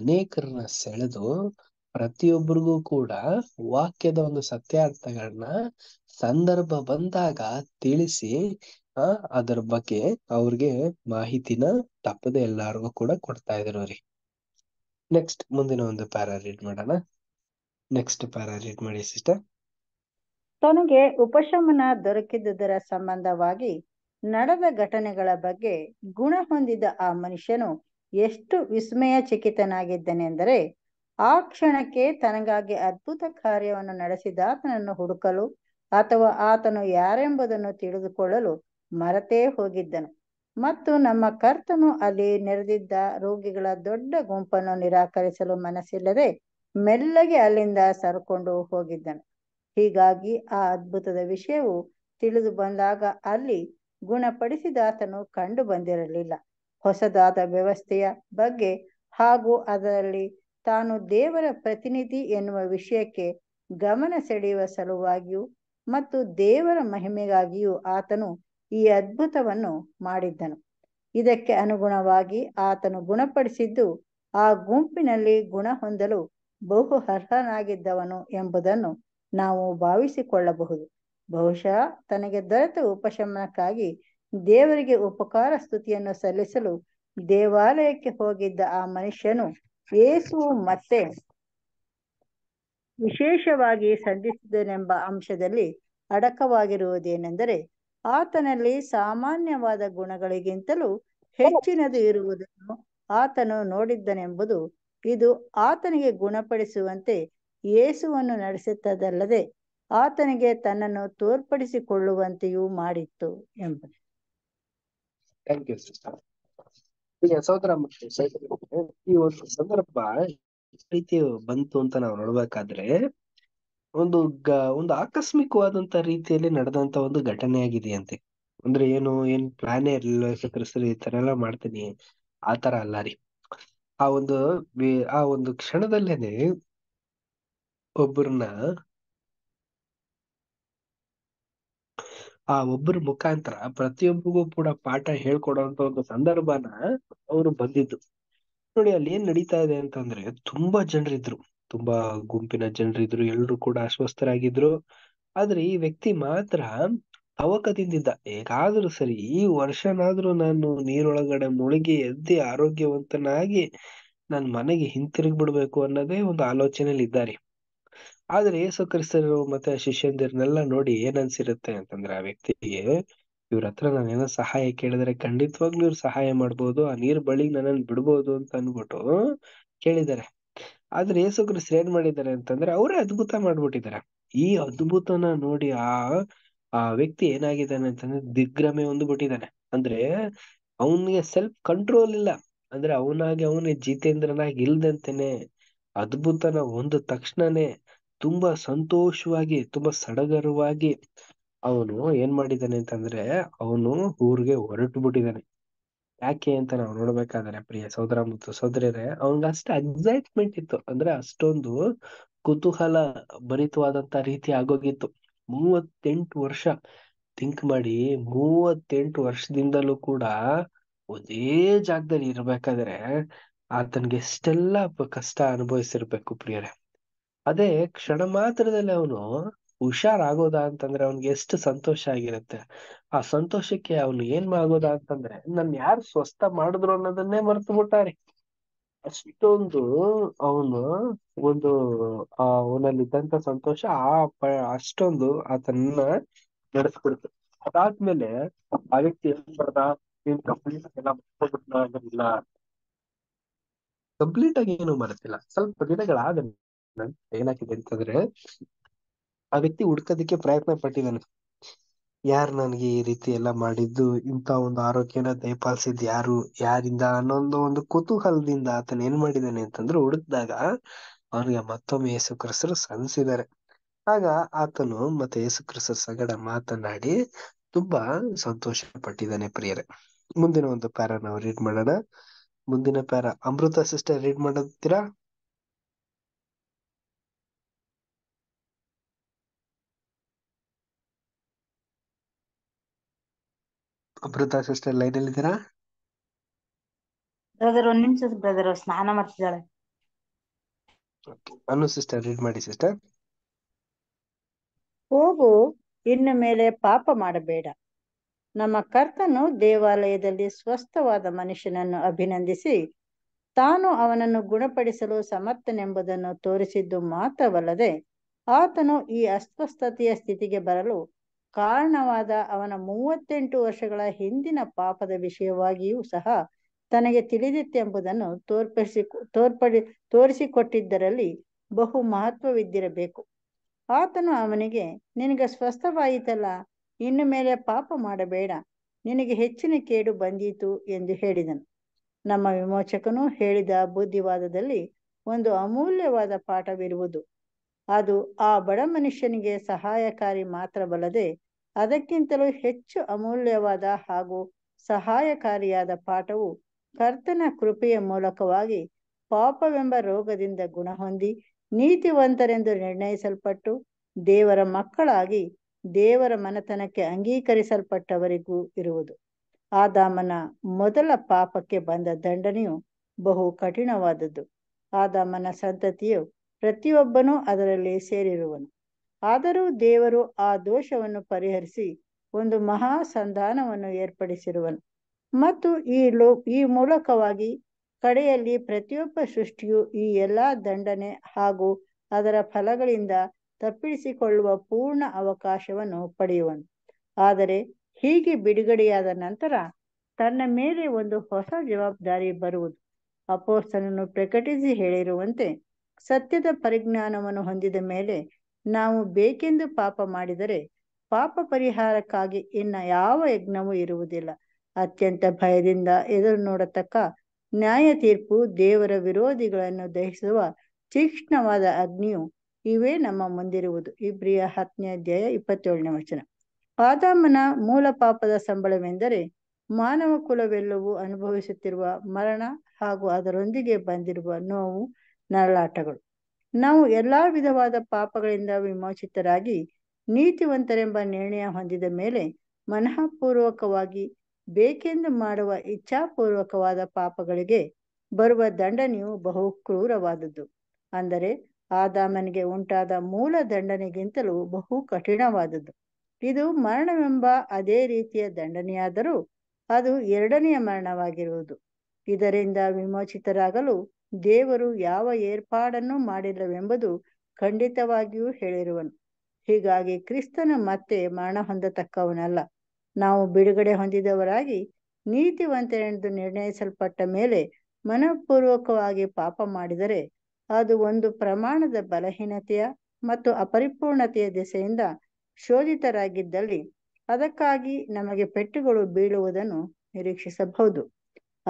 ಅನೇಕರನ್ನ ಸೆಳೆದು ಪ್ರತಿಯೊಬ್ಬರಿಗೂ ಕೂಡ ವಾಕ್ಯದ ಒಂದು ಸತ್ಯಾರ್ಥಗಳನ್ನ ಸಂದರ್ಭ ಬಂದಾಗ ತಿಳಿಸಿ ಆ ಅದರ ಬಗ್ಗೆ ಅವ್ರಿಗೆ ಮಾಹಿತಿನ ತಪ್ಪದೆ ಎಲ್ಲಾರ್ಗು ಕೂಡ ಕೊಡ್ತಾ ಇದ್ರು ರೀ ನೆಕ್ಸ್ಟ್ ಮುಂದಿನ ಒಂದು ಪ್ಯಾರಾ ರೀಡ್ ಮಾಡೋಣ ನೆಕ್ಸ್ಟ್ ಪ್ಯಾರಾ ರೀಡ್ ಮಾಡಿ ಸಿಸ್ಟರ್ ತನಗೆ ಉಪಶಮನ ದೊರಕಿದ್ದುದರ ಸಂಬಂಧವಾಗಿ ನಡೆದ ಘಟನೆಗಳ ಬಗ್ಗೆ ಗುಣ ಹೊಂದಿದ ಆ ಮನುಷ್ಯನು ಎಷ್ಟು ವಿಸ್ಮಯ ಚಕಿತನಾಗಿದ್ದನೆಂದರೆ ಆ ಕ್ಷಣಕ್ಕೆ ತನಗಾಗಿ ಅದ್ಭುತ ಕಾರ್ಯವನ್ನು ನಡೆಸಿದ ಆತನನ್ನು ಹುಡುಕಲು ಅಥವಾ ಆತನು ಯಾರೆಂಬುದನ್ನು ತಿಳಿದುಕೊಳ್ಳಲು ಮರತೇ ಹೋಗಿದ್ದನು ಮತ್ತು ನಮ್ಮ ಕರ್ತನು ಅಲ್ಲಿ ನೆರೆದಿದ್ದ ರೋಗಿಗಳ ದೊಡ್ಡ ಗುಂಪನ್ನು ನಿರಾಕರಿಸಲು ಮನಸ್ಸಿಲ್ಲದೆ ಮೆಲ್ಲಗೆ ಅಲ್ಲಿಂದ ಸರಕೊಂಡು ಹೋಗಿದ್ದನು ಹೀಗಾಗಿ ಆ ಅದ್ಭುತದ ವಿಷಯವು ತಿಳಿದು ಬಂದಾಗ ಅಲ್ಲಿ ಗುಣಪಡಿಸಿದಾತನು ಕಂಡು ಬಂದಿರಲಿಲ್ಲ ಹೊಸದಾದ ವ್ಯವಸ್ಥೆಯ ಬಗ್ಗೆ ಹಾಗೂ ಅದರಲ್ಲಿ ತಾನು ದೇವರ ಪ್ರತಿನಿಧಿ ಎನ್ನುವ ವಿಷಯಕ್ಕೆ ಗಮನ ಸೆಳೆಯುವ ಸಲುವಾಗಿಯೂ ಮತ್ತು ದೇವರ ಮಹಿಮೆಗಾಗಿಯೂ ಆತನು ಈ ಅದ್ಭುತವನ್ನು ಮಾಡಿದ್ದನು ಇದಕ್ಕೆ ಅನುಗುಣವಾಗಿ ಆತನು ಗುಣಪಡಿಸಿದ್ದು ಆ ಗುಂಪಿನಲ್ಲಿ ಗುಣ ಹೊಂದಲು ಬಹು ಅರ್ಹನಾಗಿದ್ದವನು ಎಂಬುದನ್ನು ನಾವು ಭಾವಿಸಿಕೊಳ್ಳಬಹುದು ಬಹುಶಃ ತನಗೆ ದೊರೆತ ಉಪಶಮನಕ್ಕಾಗಿ ದೇವರಿಗೆ ಉಪಕಾರ ಸ್ತುತಿಯನ್ನು ಸಲ್ಲಿಸಲು ದೇವಾಲಯಕ್ಕೆ ಹೋಗಿದ್ದ ಆ ಮನುಷ್ಯನು ಏಸು ಮತ್ತೆ ವಿಶೇಷವಾಗಿ ಸಂಧಿಸಿದನೆಂಬ ಅಂಶದಲ್ಲಿ ಅಡಕವಾಗಿರುವುದೇನೆಂದರೆ ಆತನಲ್ಲಿ ಸಾಮಾನ್ಯವಾದ ಗುಣಗಳಿಗಿಂತಲೂ ಹೆಚ್ಚಿನದು ಇರುವುದನ್ನು ಆತನು ನೋಡಿದ್ದನೆಂಬುದು ಇದು ಆತನಿಗೆ ಗುಣಪಡಿಸುವಂತೆ ಯೇಸುವನ್ನು ನಡೆಸುತ್ತದಲ್ಲದೆ ಆತನಿಗೆ ತನ್ನನ್ನು ತೋರ್ಪಡಿಸಿಕೊಳ್ಳುವಂತೆಯೂ ಮಾಡಿತ್ತು ಎಂಬ ಈ ಒಂದು ಸಂದರ್ಭ ಬಂತು ಅಂತ ನಾವು ನೋಡ್ಬೇಕಾದ್ರೆ ಒಂದು ಗ ಒಂದು ಆಕಸ್ಮಿಕವಾದಂತ ರೀತಿಯಲ್ಲಿ ನಡೆದಂತ ಒಂದು ಘಟನೆ ಆಗಿದೆಯಂತೆ. ಅಂದ್ರೆ ಏನು ಏನ್ ಪ್ಲಾನೇ ಇರ್ಲಿಲ್ಲ ಹೆಸರು ಈ ತರ ಎಲ್ಲಾ ಮಾಡ್ತೀನಿ ಆತರ ಅಲ್ಲ ರೀ. ಆ ಒಂದು ಆ ಒಂದು ಕ್ಷಣದಲ್ಲೇನೆ ಒಬ್ಬರನ್ನ ಆ ಒಬ್ಬರ ಮುಖಾಂತರ ಪ್ರತಿಯೊಬ್ಬರಿಗೂ ಕೂಡ ಪಾಠ ಹೇಳ್ಕೊಡೋಂತ ಒಂದು ಸಂದರ್ಭನ ಅವ್ರು ಬಂದಿದ್ದು. ನೋಡಿ ಅಲ್ಲಿ ಏನ್ ನಡೀತಾ ಇದೆ ಅಂತಂದ್ರೆ ತುಂಬಾ ಜನರಿದ್ರು. ತುಂಬಾ ಗುಂಪಿನ ಜನರಿದ್ರು ಎಲ್ರು ಕೂಡ ಅಸ್ವಸ್ಥರಾಗಿದ್ರು ಆದ್ರೆ ಈ ವ್ಯಕ್ತಿ ಮಾತ್ರ ಅವಕ ತಿಂದಿದ್ದ ಹೇಗಾದ್ರೂ ಸರಿ ಈ ವರ್ಷನಾದ್ರೂ ನಾನು ನೀರೊಳಗಡೆ ಮುಳುಗಿ ಎದ್ದಿ ಆರೋಗ್ಯವಂತನಾಗಿ ನಾನ್ ಮನೆಗೆ ಹಿಂತಿರುಗಿ ಬಿಡ್ಬೇಕು ಅನ್ನೋದೇ ಒಂದು ಆಲೋಚನೆಯಲ್ಲಿ ಇದ್ದಾರೆ ಆದ್ರೆ ಏಸು ಕ್ರಿಸ್ತರು ಮತ್ತೆ ಶಿಷ್ಯಂದಿರನ್ನೆಲ್ಲ ನೋಡಿ ಏನ್ ಅನ್ಸಿರುತ್ತೆ ಅಂತಂದ್ರೆ ಆ ವ್ಯಕ್ತಿಗೆ ಇವ್ರ ಹತ್ರ ನಾನೇನೋ ಸಹಾಯ ಕೇಳಿದ್ರೆ ಖಂಡಿತವಾಗ್ಲೂ ಇವ್ರು ಸಹಾಯ ಮಾಡ್ಬೋದು ಆ ನೀರ್ ಬಳಿ ನನ್ನನ್ನು ಬಿಡ್ಬೋದು ಅಂತ ಅನ್ಬಿಟ್ಟು ಕೇಳಿದ್ದಾರೆ ಆದ್ರೆ ಯೇಸು ಕ್ರಿಸ್ತ ಏನ್ ಮಾಡಿದ್ದಾರೆ ಅಂತಂದ್ರೆ ಅವರೇ ಅದ್ಭುತ ಮಾಡ್ಬಿಟ್ಟಿದ್ದಾರೆ ಈ ಅದ್ಭುತನ ನೋಡಿ ಆ ಆ ವ್ಯಕ್ತಿ ಏನಾಗಿದ್ದಾನೆ ಅಂತಂದ್ರೆ ದಿಗ್ಭ್ರಮೆ ಹೊಂದ್ಬಿಟ್ಟಿದಾನೆ ಅಂದ್ರೆ ಅವನಿಗೆ ಸೆಲ್ಫ್ ಕಂಟ್ರೋಲ್ ಇಲ್ಲ ಅಂದ್ರೆ ಅವನಾಗಿ ಅವನೇ ಜಿತೇಂದ್ರನಾಗಿ ಇಲ್ದಂತೆನೆ ಅದ್ಭುತನ ಒಂದು ತಕ್ಷಣನೆ ತುಂಬಾ ಸಂತೋಷವಾಗಿ ತುಂಬಾ ಸಡಗರವಾಗಿ ಅವನು ಏನ್ ಮಾಡಿದಾನೆ ಅಂತಂದ್ರೆ ಅವನು ಊರಿಗೆ ಹೊರಟು ಬಿಟ್ಟಿದ್ದಾನೆ ಯಾಕೆ ಅಂತ ನಾವು ನೋಡ್ಬೇಕಾದ್ರೆ ಪ್ರಿಯ ಸೋದರ ಮತ್ತು ಸೋದರರೆ ಅವನ್ಗೆ ಅಷ್ಟು ಎಕ್ಸೈಟ್ಮೆಂಟ್ ಇತ್ತು ಅಂದ್ರೆ ಅಷ್ಟೊಂದು ಕುತೂಹಲ ಭರಿತವಾದಂತ ರೀತಿ ಆಗೋಗಿತ್ತು ಮೂವತ್ತೆಂಟು ವರ್ಷ ಥಿಂಕ್ ಮಾಡಿ ಮೂವತ್ತೆಂಟು ವರ್ಷದಿಂದಲೂ ಕೂಡ ಒಂದೇ ಜಾಗದಲ್ಲಿ ಇರ್ಬೇಕಾದ್ರೆ ಆತನ್ಗೆ ಎಷ್ಟೆಲ್ಲಾ ಕಷ್ಟ ಅನುಭವಿಸಿರ್ಬೇಕು ಪ್ರಿಯರೇ ಅದೇ ಕ್ಷಣ ಮಾತ್ರದಲ್ಲಿ ಅವನು ಹುಷಾರಾಗೋದ ಅಂತಂದ್ರೆ ಅವನ್ಗೆ ಎಷ್ಟು ಸಂತೋಷ ಆಗಿರುತ್ತೆ ಆ ಸಂತೋಷಕ್ಕೆ ಅವನು ಏನ್ ಆಗೋದ ಅಂತಂದ್ರೆ ನನ್ ಯಾರು ಸ್ವಸ್ಥ ಮಾಡಿದ್ರು ಅನ್ನೋದನ್ನೇ ಮರ್ತು ಬಿಟ್ಟಾರೆ ಅಷ್ಟೊಂದು ಅವನು ಒಂದು ಆ ಅವನಲ್ಲಿದ್ದಂತ ಸಂತೋಷ ಆ ಪ ಅಷ್ಟೊಂದು ಆತನ್ನ ನಡೆಸ್ಬಿಡ್ತು ಅದಾದ್ಮೇಲೆ ಆ ವ್ಯಕ್ತಿ ಏನ್ ನೀನ್ ಕಂಪ್ಲೀಟ್ ಎಲ್ಲ ಮಾಡ್ಕೊಂಡ್ಬಿಟ್ಟಿಲ್ಲ ಕಂಪ್ಲೀಟ್ ಆಗಿ ಏನು ಮರೆತಿಲ್ಲ ಸ್ವಲ್ಪ ದಿನಗಳಾದ ಏನಾಗಿದೆ ಅಂತಂದ್ರೆ ಆ ವ್ಯಕ್ತಿ ಹುಡ್ಕೋದಕ್ಕೆ ಪ್ರಯತ್ನ ಪಟ್ಟಿದ್ದಾನೆ ಯಾರು ನನ್ಗೆ ಈ ರೀತಿ ಎಲ್ಲ ಮಾಡಿದ್ದು ಇಂತ ಒಂದು ಆರೋಗ್ಯನ ದಯಪಾಲಿಸಿದ್ ಯಾರು ಯಾರಿಂದ ಅನ್ನೋ ಒಂದು ಕುತೂಹಲದಿಂದ ಆತನ ಏನ್ ಮಾಡಿದಾನೆ ಅಂತಂದ್ರೆ ಹುಡುಕ್ದಾಗ ಅವನಿಗೆ ಮತ್ತೊಮ್ಮೆ ಯೇಸು ಕ್ರಿಸ್ತರು ಸನ್ಸಿದ್ದಾರೆ ಆಗ ಆತನು ಮತ್ತೆ ಯೇಸು ಕ್ರಿಸ್ತರ ಸಗಡ ಮಾತನಾಡಿ ತುಂಬಾ ಸಂತೋಷ ಪಟ್ಟಿದ್ದಾನೆ ಪ್ರಿಯರೇ ಮುಂದಿನ ಒಂದು ಪ್ಯಾರ ನಾವು ರೀಡ್ ಮಾಡೋಣ ಮುಂದಿನ ಪ್ಯಾರ ಅಮೃತ ಸಿಸ್ಟರ್ ರೀಡ್ ಮಾಡ್ತೀರಾ ಅಮೃತ ಸಿಸ್ಟರ್ ಲೈನ್ ಅಲ್ಲಿ ಇದ್ದೀರಾ ಬ್ರದರ್ ಒಂದ್ ನಿಮಿಷ ಬ್ರದರ್ ಸ್ನಾನ ಮಾಡ್ತಿದ್ದಾಳೆ ಅನು ಸಿಸ್ಟರ್ ರೀಡ್ ಮಾಡಿ ಸಿಸ್ಟರ್ ಹೋಗು ಇನ್ನು ಮೇಲೆ ಪಾಪ ಮಾಡಬೇಡ ನಮ್ಮ ಕರ್ತನು ದೇವಾಲಯದಲ್ಲಿ ಸ್ವಸ್ಥವಾದ ಮನುಷ್ಯನನ್ನು ಅಭಿನಂದಿಸಿ ತಾನು ಅವನನ್ನು ಗುಣಪಡಿಸಲು ಸಮರ್ಥನೆಂಬುದನ್ನು ತೋರಿಸಿದ್ದು ಮಾತ್ರವಲ್ಲದೆ ಆತನು ಈ ಅಸ್ವಸ್ಥತೆಯ ಸ್ಥಿತಿಗೆ ಬರಲು ಕಾರಣವಾದ ಅವನ ಮೂವತ್ತೆಂಟು ವರ್ಷಗಳ ಹಿಂದಿನ ಪಾಪದ ವಿಷಯವಾಗಿಯೂ ಸಹ ತನಗೆ ತಿಳಿದಿತ್ತೆಂಬುದನ್ನು ತೋರ್ಪಡಿಸಿ ತೋರ್ಪಡಿ ತೋರಿಸಿಕೊಟ್ಟಿದ್ದರಲ್ಲಿ ಬಹು ಮಹತ್ವವಿದ್ದಿರಬೇಕು ಆತನು ಅವನಿಗೆ ನಿನಗೆ ಸ್ವಸ್ಥವಾಯಿತಲ್ಲ ಇನ್ನು ಮೇಲೆ ಪಾಪ ಮಾಡಬೇಡ ನಿನಗೆ ಹೆಚ್ಚಿನ ಕೇಡು ಬಂದೀತು ಎಂದು ಹೇಳಿದನು ನಮ್ಮ ವಿಮೋಚಕನು ಹೇಳಿದ ಬುದ್ಧಿವಾದದಲ್ಲಿ ಒಂದು ಅಮೂಲ್ಯವಾದ ಪಾಠವಿರುವುದು ಅದು ಆ ಬಡ ಮನುಷ್ಯನಿಗೆ ಸಹಾಯಕಾರಿ ಮಾತ್ರವಲ್ಲದೆ ಅದಕ್ಕಿಂತಲೂ ಹೆಚ್ಚು ಅಮೂಲ್ಯವಾದ ಹಾಗೂ ಸಹಾಯಕಾರಿಯಾದ ಪಾಠವು ಕರ್ತನ ಕೃಪೆಯ ಮೂಲಕವಾಗಿ ಪಾಪವೆಂಬ ರೋಗದಿಂದ ಗುಣ ಹೊಂದಿ ನೀತಿವಂತರೆಂದು ನಿರ್ಣಯಿಸಲ್ಪಟ್ಟು ದೇವರ ಮಕ್ಕಳಾಗಿ ದೇವರ ಮನತನಕ್ಕೆ ಅಂಗೀಕರಿಸಲ್ಪಟ್ಟವರಿಗೂ ಇರುವುದು ಆದಾಮನ ಮೊದಲ ಪಾಪಕ್ಕೆ ಬಂದ ದಂಡನೆಯು ಬಹು ಕಠಿಣವಾದದ್ದು ಆದಾಮನ ಸಂತತಿಯು ಪ್ರತಿಯೊಬ್ಬನೂ ಅದರಲ್ಲಿ ಸೇರಿರುವನು ಆದರೂ ದೇವರು ಆ ದೋಷವನ್ನು ಪರಿಹರಿಸಿ ಒಂದು ಮಹಾ ಸಂಧಾನವನ್ನು ಏರ್ಪಡಿಸಿರುವನು ಮತ್ತು ಈ ಲೋ ಈ ಮೂಲಕವಾಗಿ ಕಡೆಯಲ್ಲಿ ಪ್ರತಿಯೊಬ್ಬ ಸೃಷ್ಟಿಯು ಈ ಎಲ್ಲ ದಂಡನೆ ಹಾಗೂ ಅದರ ಫಲಗಳಿಂದ ತಪ್ಪಿಸಿಕೊಳ್ಳುವ ಪೂರ್ಣ ಅವಕಾಶವನ್ನು ಪಡೆಯುವನು ಆದರೆ ಹೀಗೆ ಬಿಡುಗಡೆಯಾದ ನಂತರ ತನ್ನ ಮೇಲೆ ಒಂದು ಹೊಸ ಜವಾಬ್ದಾರಿ ಬರುವುದು ಅಪೋಸ್ತನನ್ನು ಪ್ರಕಟಿಸಿ ಹೇಳಿರುವಂತೆ ಸತ್ಯದ ಪರಿಜ್ಞಾನವನ್ನು ಹೊಂದಿದ ಮೇಲೆ ನಾವು ಬೇಕೆಂದು ಪಾಪ ಮಾಡಿದರೆ ಪಾಪ ಪರಿಹಾರಕ್ಕಾಗಿ ಇನ್ನ ಯಾವ ಯಜ್ಞವೂ ಇರುವುದಿಲ್ಲ ಅತ್ಯಂತ ಭಯದಿಂದ ಎದುರು ನೋಡತಕ್ಕ ನ್ಯಾಯ ತೀರ್ಪು ದೇವರ ವಿರೋಧಿಗಳನ್ನು ದಹಿಸುವ ತೀಕ್ಷ್ಣವಾದ ಅಗ್ನಿಯು ಇವೇ ನಮ್ಮ ಮುಂದಿರುವುದು ಇಬ್ರಿಯ ಹತ್ತನೇ ಅಧ್ಯಾಯ ಇಪ್ಪತ್ತೇಳನೇ ವಚನ ಆದಾಮನ ಮೂಲ ಪಾಪದ ಸಂಬಳವೆಂದರೆ ಮಾನವ ಕುಲವೆಲ್ಲವೂ ಅನುಭವಿಸುತ್ತಿರುವ ಮರಣ ಹಾಗೂ ಅದರೊಂದಿಗೆ ಬಂದಿರುವ ನೋವು ನರಳಾಟಗಳು ನಾವು ಎಲ್ಲ ವಿಧವಾದ ಪಾಪಗಳಿಂದ ವಿಮೋಚಿತರಾಗಿ ನೀತಿವಂತರೆಂಬ ನಿರ್ಣಯ ಹೊಂದಿದ ಮೇಲೆ ಮನಃಪೂರ್ವಕವಾಗಿ ಬೇಕೆಂದು ಮಾಡುವ ಇಚ್ಛಾಪೂರ್ವಕವಾದ ಪಾಪಗಳಿಗೆ ಬರುವ ದಂಡನೆಯು ಬಹು ಕ್ರೂರವಾದದ್ದು ಅಂದರೆ ಆದಾಮನಿಗೆ ಉಂಟಾದ ಮೂಲ ದಂಡನೆಗಿಂತಲೂ ಬಹು ಕಠಿಣವಾದದ್ದು ಇದು ಮರಣವೆಂಬ ಅದೇ ರೀತಿಯ ದಂಡನೆಯಾದರೂ ಅದು ಎರಡನೆಯ ಮರಣವಾಗಿರುವುದು ಇದರಿಂದ ವಿಮೋಚಿತರಾಗಲು ದೇವರು ಯಾವ ಏರ್ಪಾಡನ್ನು ಮಾಡಿಲ್ಲವೆಂಬುದು ಖಂಡಿತವಾಗಿಯೂ ಹೇಳಿರುವನು ಹೀಗಾಗಿ ಕ್ರಿಸ್ತನ ಮತ್ತೆ ಮರಣ ಹೊಂದತಕ್ಕವನಲ್ಲ ನಾವು ಬಿಡುಗಡೆ ಹೊಂದಿದವರಾಗಿ ನೀತಿವಂತನೆಂದು ನಿರ್ಣಯಿಸಲ್ಪಟ್ಟ ಮೇಲೆ ಮನಃಪೂರ್ವಕವಾಗಿ ಪಾಪ ಮಾಡಿದರೆ ಅದು ಒಂದು ಪ್ರಮಾಣದ ಬಲಹೀನತೆಯ ಮತ್ತು ಅಪರಿಪೂರ್ಣತೆಯ ದೆಸೆಯಿಂದ ಶೋಧಿತರಾಗಿದ್ದಲ್ಲಿ ಅದಕ್ಕಾಗಿ ನಮಗೆ ಪೆಟ್ಟುಗಳು ಬೀಳುವುದನ್ನು ನಿರೀಕ್ಷಿಸಬಹುದು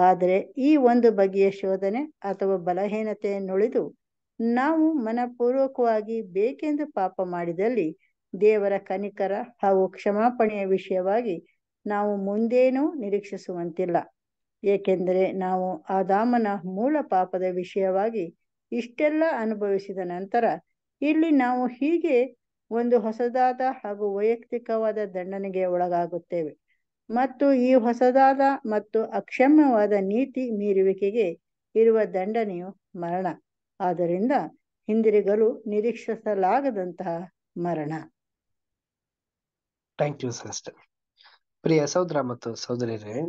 ಆದರೆ ಈ ಒಂದು ಬಗೆಯ ಶೋಧನೆ ಅಥವಾ ಬಲಹೀನತೆಯನ್ನುಳಿದು ನಾವು ಮನಪೂರ್ವಕವಾಗಿ ಬೇಕೆಂದು ಪಾಪ ಮಾಡಿದಲ್ಲಿ ದೇವರ ಕನಿಕರ ಹಾಗೂ ಕ್ಷಮಾಪಣೆಯ ವಿಷಯವಾಗಿ ನಾವು ಮುಂದೇನೂ ನಿರೀಕ್ಷಿಸುವಂತಿಲ್ಲ ಏಕೆಂದರೆ ನಾವು ಆದಾಮನ ಮೂಲ ಪಾಪದ ವಿಷಯವಾಗಿ ಇಷ್ಟೆಲ್ಲ ಅನುಭವಿಸಿದ ನಂತರ ಇಲ್ಲಿ ನಾವು ಹೀಗೆ ಒಂದು ಹೊಸದಾದ ಹಾಗೂ ವೈಯಕ್ತಿಕವಾದ ದಂಡನೆಗೆ ಒಳಗಾಗುತ್ತೇವೆ ಮತ್ತು ಈ ಹೊಸದಾದ ಮತ್ತು ಅಕ್ಷಮ್ಯವಾದ ನೀತಿ ಮೀರುವಿಕೆಗೆ ಇರುವ ದಂಡನೆಯು ಮರಣ ಆದ್ದರಿಂದ ಹಿಂದಿರುಗಲು ನಿರೀಕ್ಷಿಸಲಾಗದಂತಹ ಮರಣ ಥ್ಯಾಂಕ್ ಯು ಸಿಸ್ಟರ್ ಪ್ರಿಯ ಸಹೋದರ ಮತ್ತು ಸಹೋದರಿಯರೇ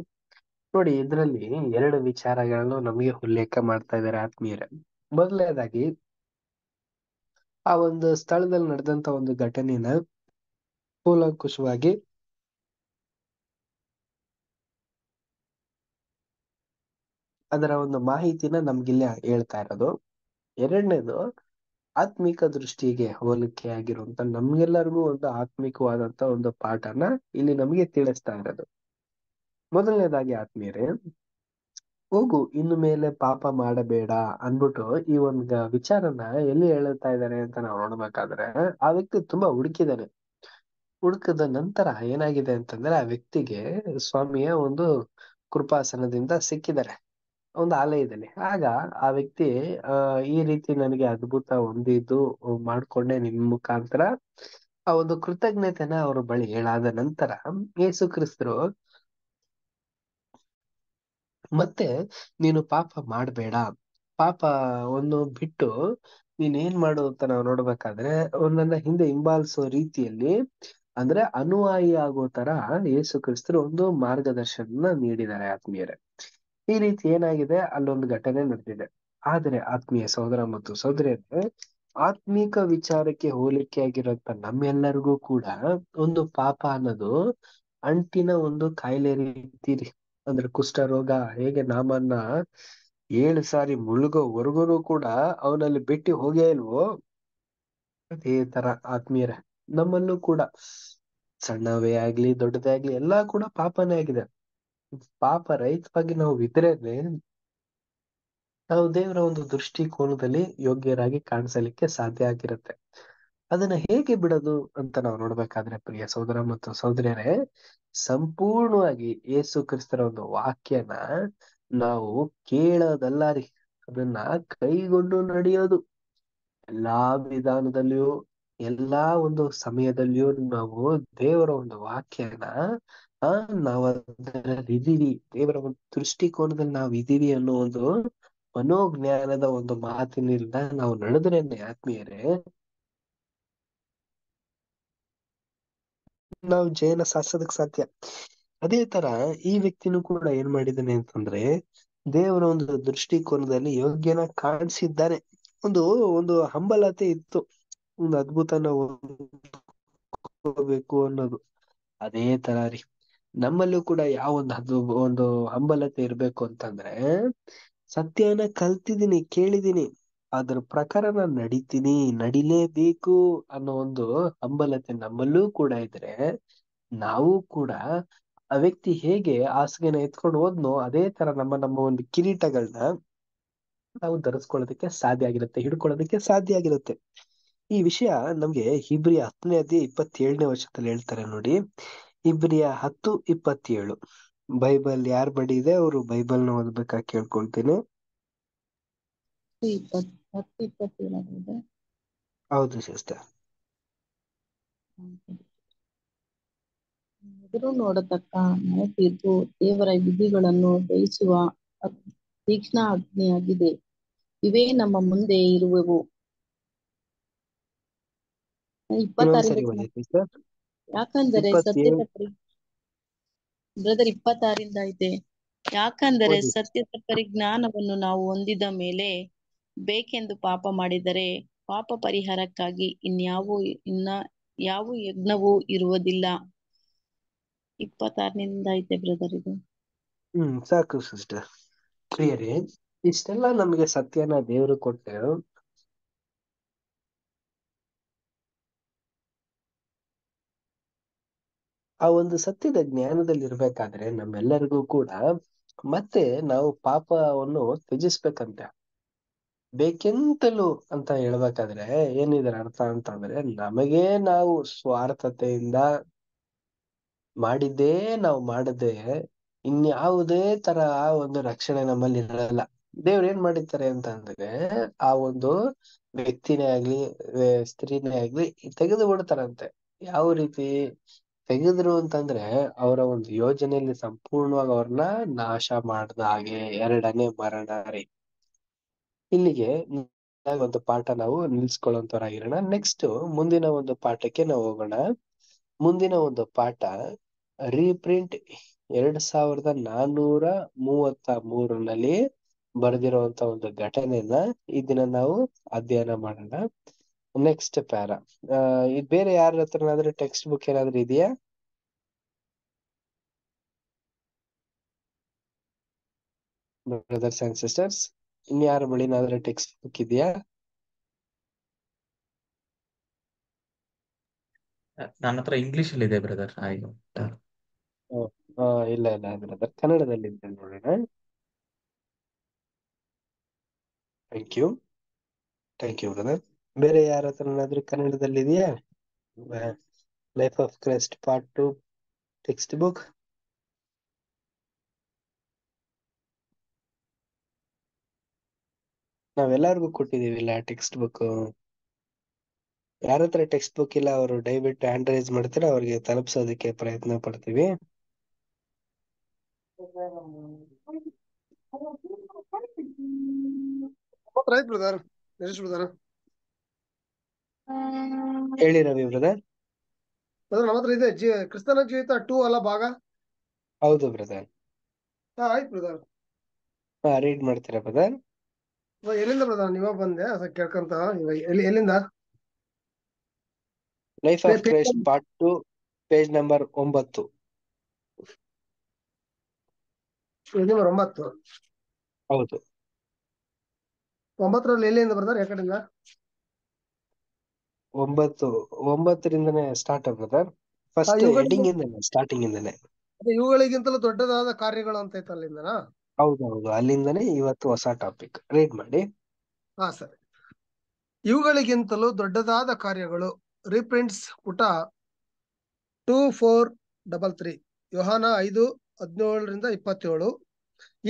ನೋಡಿ ಇದರಲ್ಲಿ ಎರಡು ವಿಚಾರಗಳನ್ನು ನಮಗೆ ಉಲ್ಲೇಖ ಮಾಡ್ತಾ ಇದ್ದಾರೆ ಆತ್ಮೀಯರ ಮೊದಲನೇದಾಗಿ ಆ ಒಂದು ಸ್ಥಳದಲ್ಲಿ ನಡೆದಂತ ಒಂದು ಘಟನೆನ ಕೂಲಂಕುಷವಾಗಿ ಅದರ ಒಂದು ಮಾಹಿತಿನ ಇಲ್ಲಿ ಹೇಳ್ತಾ ಇರೋದು ಎರಡನೇದು ಆತ್ಮಿಕ ದೃಷ್ಟಿಗೆ ಹೋಲಿಕೆ ಆಗಿರುವಂತ ನಮ್ಗೆಲ್ಲರಿಗೂ ಒಂದು ಆತ್ಮಿಕವಾದಂತ ಒಂದು ಪಾಠನ ಇಲ್ಲಿ ನಮ್ಗೆ ತಿಳಿಸ್ತಾ ಇರೋದು ಮೊದಲನೇದಾಗಿ ಆತ್ಮೀಯರೇ ಹೋಗು ಇನ್ನು ಮೇಲೆ ಪಾಪ ಮಾಡಬೇಡ ಅನ್ಬಿಟ್ಟು ಈ ಒಂದ್ ವಿಚಾರನ ಎಲ್ಲಿ ಹೇಳ್ತಾ ಇದ್ದಾರೆ ಅಂತ ನಾವು ನೋಡ್ಬೇಕಾದ್ರೆ ಆ ವ್ಯಕ್ತಿ ತುಂಬಾ ಹುಡುಕಿದ್ದಾನೆ ಹುಡುಕದ ನಂತರ ಏನಾಗಿದೆ ಅಂತಂದ್ರೆ ಆ ವ್ಯಕ್ತಿಗೆ ಸ್ವಾಮಿಯ ಒಂದು ಕೃಪಾಸನದಿಂದ ಸಿಕ್ಕಿದ್ದಾರೆ ಒಂದು ಆಲಯದಲ್ಲಿ ಆಗ ಆ ವ್ಯಕ್ತಿ ಆ ಈ ರೀತಿ ನನಗೆ ಅದ್ಭುತ ಹೊಂದಿದ್ದು ಮಾಡ್ಕೊಂಡೆ ನಿಮ್ ಮುಖಾಂತರ ಆ ಒಂದು ಕೃತಜ್ಞತೆನ ಅವ್ರ ಬಳಿ ಹೇಳಾದ ನಂತರ ಯೇಸು ಕ್ರಿಸ್ತರು ಮತ್ತೆ ನೀನು ಪಾಪ ಮಾಡಬೇಡ ಪಾಪ ಒಂದು ಬಿಟ್ಟು ನೀನ್ ಏನ್ ಮಾಡು ಅಂತ ನಾವು ನೋಡ್ಬೇಕಾದ್ರೆ ಒಂದನ್ನ ಹಿಂದೆ ಹಿಂಬಾಲಿಸೋ ರೀತಿಯಲ್ಲಿ ಅಂದ್ರೆ ಅನುವಾಯಿ ಆಗೋ ತರ ಯೇಸು ಕ್ರಿಸ್ತರು ಒಂದು ಮಾರ್ಗದರ್ಶನ ನೀಡಿದ್ದಾರೆ ಆತ್ಮೀಯರೇ ಈ ರೀತಿ ಏನಾಗಿದೆ ಅಲ್ಲೊಂದು ಘಟನೆ ನಡೆದಿದೆ ಆದರೆ ಆತ್ಮೀಯ ಸಹೋದರ ಮತ್ತು ಸಹೋದರಿಯರೇ ಆತ್ಮೀಕ ವಿಚಾರಕ್ಕೆ ಹೋಲಿಕೆ ಆಗಿರುವಂತ ನಮ್ಮೆಲ್ಲರಿಗೂ ಕೂಡ ಒಂದು ಪಾಪ ಅನ್ನೋದು ಅಂಟಿನ ಒಂದು ಕಾಯಿಲೆ ರೀತಿ ಅಂದ್ರೆ ಕುಷ್ಠ ರೋಗ ಹೇಗೆ ನಾಮನ್ನ ಏಳು ಸಾರಿ ಮುಳುಗೋವರೆಗೂ ಕೂಡ ಅವನಲ್ಲಿ ಬಿಟ್ಟಿ ಹೋಗೇ ಇಲ್ವೋ ಅದೇ ತರ ಆತ್ಮೀಯರೇ ನಮ್ಮಲ್ಲೂ ಕೂಡ ಸಣ್ಣವೇ ಆಗ್ಲಿ ದೊಡ್ಡದೇ ಆಗ್ಲಿ ಎಲ್ಲಾ ಕೂಡ ಪಾಪನೇ ಆಗಿದೆ ಪಾಪ ರೈತವಾಗಿ ನಾವು ಇದ್ರೇನೆ ನಾವು ದೇವರ ಒಂದು ದೃಷ್ಟಿಕೋನದಲ್ಲಿ ಯೋಗ್ಯರಾಗಿ ಕಾಣಿಸಲಿಕ್ಕೆ ಸಾಧ್ಯ ಆಗಿರುತ್ತೆ ಅದನ್ನ ಹೇಗೆ ಬಿಡೋದು ಅಂತ ನಾವು ನೋಡ್ಬೇಕಾದ್ರೆ ಪ್ರಿಯ ಸಹೋದರ ಮತ್ತು ಸಹೋದರಿಯರೇ ಸಂಪೂರ್ಣವಾಗಿ ಯೇಸು ಕ್ರಿಸ್ತರ ಒಂದು ವಾಕ್ಯನ ನಾವು ಕೇಳೋದಲ್ಲ ರೀ ಅದನ್ನ ಕೈಗೊಂಡು ನಡೆಯೋದು ಎಲ್ಲಾ ವಿಧಾನದಲ್ಲಿಯೂ ಎಲ್ಲಾ ಒಂದು ಸಮಯದಲ್ಲಿಯೂ ನಾವು ದೇವರ ಒಂದು ವಾಕ್ಯನ ಆ ನಾವ್ ಅದ್ರಲ್ಲಿ ದೇವರ ಒಂದು ದೃಷ್ಟಿಕೋನದಲ್ಲಿ ನಾವ್ ಇದ್ದೀವಿ ಅನ್ನೋ ಒಂದು ಮನೋಜ್ಞಾನದ ಒಂದು ಮಾತಿನಿಂದ ನಾವು ನಡೆದ್ರೆ ಆತ್ಮೀಯರೇ ನಾವು ಜಯನ ಸಾಧಿಸೋದಕ್ ಸಾಧ್ಯ ಅದೇ ತರ ಈ ವ್ಯಕ್ತಿನೂ ಕೂಡ ಏನ್ ಮಾಡಿದಾನೆ ಅಂತಂದ್ರೆ ದೇವರ ಒಂದು ದೃಷ್ಟಿಕೋನದಲ್ಲಿ ಯೋಗ್ಯನ ಕಾಣಿಸಿದ್ದಾನೆ ಒಂದು ಒಂದು ಹಂಬಲತೆ ಇತ್ತು ಒಂದು ಅದ್ಭುತನ ಅನ್ನೋದು ಅದೇ ತರ ರೀ ನಮ್ಮಲ್ಲೂ ಕೂಡ ಯಾವ ಒಂದು ಅದು ಒಂದು ಹಂಬಲತೆ ಇರ್ಬೇಕು ಅಂತಂದ್ರೆ ಸತ್ಯನ ಕಲ್ತಿದ್ದೀನಿ ಕೇಳಿದೀನಿ ಅದ್ರ ಪ್ರಕಾರ ನಾನು ನಡಿತೀನಿ ನಡಿಲೇಬೇಕು ಅನ್ನೋ ಒಂದು ಹಂಬಲತೆ ನಮ್ಮಲ್ಲೂ ಕೂಡ ಇದ್ರೆ ನಾವು ಕೂಡ ಆ ವ್ಯಕ್ತಿ ಹೇಗೆ ಹಾಸಿಗೆನ ಎತ್ಕೊಂಡು ಹೋದ್ನೋ ಅದೇ ತರ ನಮ್ಮ ನಮ್ಮ ಒಂದು ಕಿರೀಟಗಳನ್ನ ನಾವು ಧರಿಸ್ಕೊಳ್ಳೋದಕ್ಕೆ ಸಾಧ್ಯ ಆಗಿರುತ್ತೆ ಹಿಡ್ಕೊಳ್ಳೋದಕ್ಕೆ ಸಾಧ್ಯ ಆಗಿರುತ್ತೆ ಈ ವಿಷಯ ನಮ್ಗೆ ಹಿಬ್ರಿ ಹತ್ತನೇ ಹದಿ ಇಪ್ಪತ್ತೇಳನೇ ವರ್ಷದಲ್ಲಿ ಹೇಳ್ತಾರೆ ನೋಡಿ ಇಬ್ರಿಯ ಹತ್ತು ಇಪ್ಪತ್ತೇಳು ಬೈಬಲ್ ಯಾರ ಬಡಿ ಇದೆ ಅವರು ಬೈಬಲ್ ನ ಓದ್ಬೇಕಾಗಿ ಕೇಳ್ಕೊಳ್ತೀನಿ ಹೌದು ಸಿಸ್ಟರ್ ಎದುರು ನೋಡತಕ್ಕ ಮನೆ ದೇವರ ವಿಧಿಗಳನ್ನು ಬಯಸುವ ತೀಕ್ಷ್ಣ ಅಗ್ನಿಯಾಗಿದೆ ಇವೇ ನಮ್ಮ ಮುಂದೆ ಇರುವವು ಇಪ್ಪತ್ತಾರು ಯಾಕಂದರೆ ಸತ್ಯದ ಬ್ರದರ್ ಇಪ್ಪತ್ತಾರಿಂದ ಇದೆ ಯಾಕಂದರೆ ಸತ್ಯದ ಪರಿಜ್ಞಾನವನ್ನು ನಾವು ಹೊಂದಿದ ಮೇಲೆ ಬೇಕೆಂದು ಪಾಪ ಮಾಡಿದರೆ ಪಾಪ ಪರಿಹಾರಕ್ಕಾಗಿ ಇನ್ಯಾವ ಇನ್ನ ಯಾವ ಯಜ್ಞವೂ ಇರುವುದಿಲ್ಲ ಇಪ್ಪತ್ತಾರನಿಂದ ಐತೆ ಬ್ರದರ್ ಇದು ಹ್ಮ್ ಸಾಕು ಸಿಸ್ಟರ್ ಇಷ್ಟೆಲ್ಲ ನಮ್ಗೆ ಸತ್ಯನ ದೇವರು ಕೊಟ್ಟರು ಆ ಒಂದು ಸತ್ಯದ ಜ್ಞಾನದಲ್ಲಿ ಇರ್ಬೇಕಾದ್ರೆ ನಮ್ಮೆಲ್ಲರಿಗೂ ಕೂಡ ಮತ್ತೆ ನಾವು ಪಾಪವನ್ನು ತ್ಯಜಿಸ್ಬೇಕಂತೆ ಬೇಕೆಂತಲೂ ಅಂತ ಹೇಳ್ಬೇಕಾದ್ರೆ ಏನಿದ್ರ ಅರ್ಥ ಅಂತಂದ್ರೆ ನಮಗೆ ನಾವು ಸ್ವಾರ್ಥತೆಯಿಂದ ಮಾಡಿದ್ದೇ ನಾವು ಮಾಡದೆ ಇನ್ಯಾವುದೇ ತರ ಒಂದು ರಕ್ಷಣೆ ನಮ್ಮಲ್ಲಿ ಇರಲ್ಲ ದೇವ್ರು ಏನ್ ಮಾಡಿರ್ತಾರೆ ಅಂತಂದ್ರೆ ಆ ಒಂದು ವ್ಯಕ್ತಿನೇ ಆಗ್ಲಿ ಸ್ತ್ರೀನೇ ಆಗ್ಲಿ ತೆಗೆದು ಬಿಡ್ತಾರಂತೆ ಯಾವ ರೀತಿ ತೆಗೆದ್ರು ಅಂತಂದ್ರೆ ಅವರ ಒಂದು ಯೋಜನೆಯಲ್ಲಿ ಸಂಪೂರ್ಣವಾಗಿ ಅವ್ರನ್ನ ನಾಶ ಮಾಡ್ದ ಹಾಗೆ ಎರಡನೇ ಮರಣ ರೀ ಇಲ್ಲಿಗೆ ಒಂದು ಪಾಠ ನಾವು ನಿಲ್ಸ್ಕೊಳ್ಳೋಂತವ್ರಾಗಿರೋಣ ನೆಕ್ಸ್ಟ್ ಮುಂದಿನ ಒಂದು ಪಾಠಕ್ಕೆ ನಾವು ಹೋಗೋಣ ಮುಂದಿನ ಒಂದು ಪಾಠ ರೀಪ್ರಿಂಟ್ ಎರಡ್ ಸಾವಿರದ ನಾನೂರ ಮೂವತ್ತ ಮೂರನಲ್ಲಿ ಬರೆದಿರುವಂತ ಒಂದು ಘಟನೆಯನ್ನ ಇದನ್ನ ನಾವು ಅಧ್ಯಯನ ಮಾಡೋಣ ನೆಕ್ಸ್ಟ್ ಪ್ಯಾರಾ ಇದು ಬೇರೆ ಯಾರ ಹತ್ರನಾದ್ರೆ ಟೆಕ್ಸ್ಟ್ ಬುಕ್ ಏನಾದ್ರೂ ಇದೆಯಾ ಬ್ರದರ್ಸ್ ಅಂಡ್ ಸಿಸ್ಟರ್ಸ್ ಇನ್ಯಾರ ಬಳಿನಾದ್ರೆ ಟೆಕ್ಸ್ಟ್ ಬುಕ್ ಇದೆಯಾ ನನ್ನ ಹತ್ರ ಇಂಗ್ಲಿಷ್ ಅಲ್ಲಿ ಇದೆ ಬ್ರದರ್ ಆಯ್ತು ಇಲ್ಲ ಇಲ್ಲ ಬ್ರದರ್ ಕನ್ನಡದಲ್ಲಿ ಇದೆ ನೋಡೋಣ thank you thank you brother ಬೇರೆ ಯಾರ ಹತ್ರನಾದ್ರೂ ಕನ್ನಡದಲ್ಲಿ ಇದೆಯಾ life of Christ part two text book ನಾವೆಲ್ಲರಿಗೂ ಕೊಟ್ಟಿದೀವಿಲ್ಲ ಟೆಕ್ಸ್ಟ್ ಬುಕ್ ಯಾರ ಹತ್ರ ಟೆಕ್ಸ್ಟ್ ಬುಕ್ ಇಲ್ಲ ಅವರು ದಯವಿಟ್ಟು ಹ್ಯಾಂಡ್ ರೈಸ್ ಮಾಡ್ತಾರೆ ಅವ್ರಿಗೆ ತಲುಪಿಸೋದಕ್ಕೆ ಪ್ರಯತ್ನ ಪಡ್ತೀವಿ ಬ್ರದರ್ ಬ್ರದರ್ ಹೇಳಿ ರವಿ ಬ್ರದರ್ ಅದು ನಮ್ಮ ಇದೆ ಕ್ರಿಸ್ತನ ಜೀವಿತ ಟೂ ಅಲ್ಲ ಭಾಗ ಹೌದು ಬ್ರದರ್ ಹಾ ಆಯ್ತು ಬ್ರದರ್ ಹಾ ರೀಡ್ ಮಾಡ್ತೀರಾ ಬ್ರದರ್ ಎಲ್ಲಿಂದ ಬ್ರದರ್ ನೀವ ಬಂದೆ ಅದ ಕೇಳ್ಕೊಂತ ಎಲ್ಲಿ ಎಲ್ಲಿಂದ life of Christ part two page number ಒಂಬತ್ತು ಎಲ್ಲಿಂದ ನಂಬರ್ ಒಂಬತ್ತು ಹೌದು ಒಂಬತ್ತರಲ್ಲಿ ಎಲ್ಲಿಂದ ಬರ್ತಾರೆ ಯಾಕಡೆಯಿಂದ ಒಂಬತ್ತು ಒಂಬತ್ತರಿಂದನೇ ಸ್ಟಾರ್ಟ್ ಆಗುತ್ತೆ ಫಸ್ಟ್ ಹೆಡಿಂಗ್ ಇಂದನೇ ಸ್ಟಾರ್ಟಿಂಗ್ ಇಂದನೇ ಅದೇ ಇವುಗಳಿಗಿಂತಲೂ ದೊಡ್ಡದಾದ ಕಾರ್ಯಗಳು ಅಂತ ಅಲ್ಲಿಂದನ ಅಲ್ಲಿಂದನಾ ಹೌದೌದು ಅಲ್ಲಿಂದನೇ ಇವತ್ತು ಹೊಸ ಟಾಪಿಕ್ ರೀಡ್ ಮಾಡಿ ಹಾ ಸರಿ ಇವುಗಳಿಗಿಂತಲೂ ದೊಡ್ಡದಾದ ಕಾರ್ಯಗಳು ರೀಪ್ರಿಂಟ್ಸ್ ಪುಟ ಟೂ ಫೋರ್ ಡಬಲ್ ತ್ರೀ ಯೋಹಾನ ಐದು ಹದಿನೇಳರಿಂದ ಇಪ್ಪತ್ತೇಳು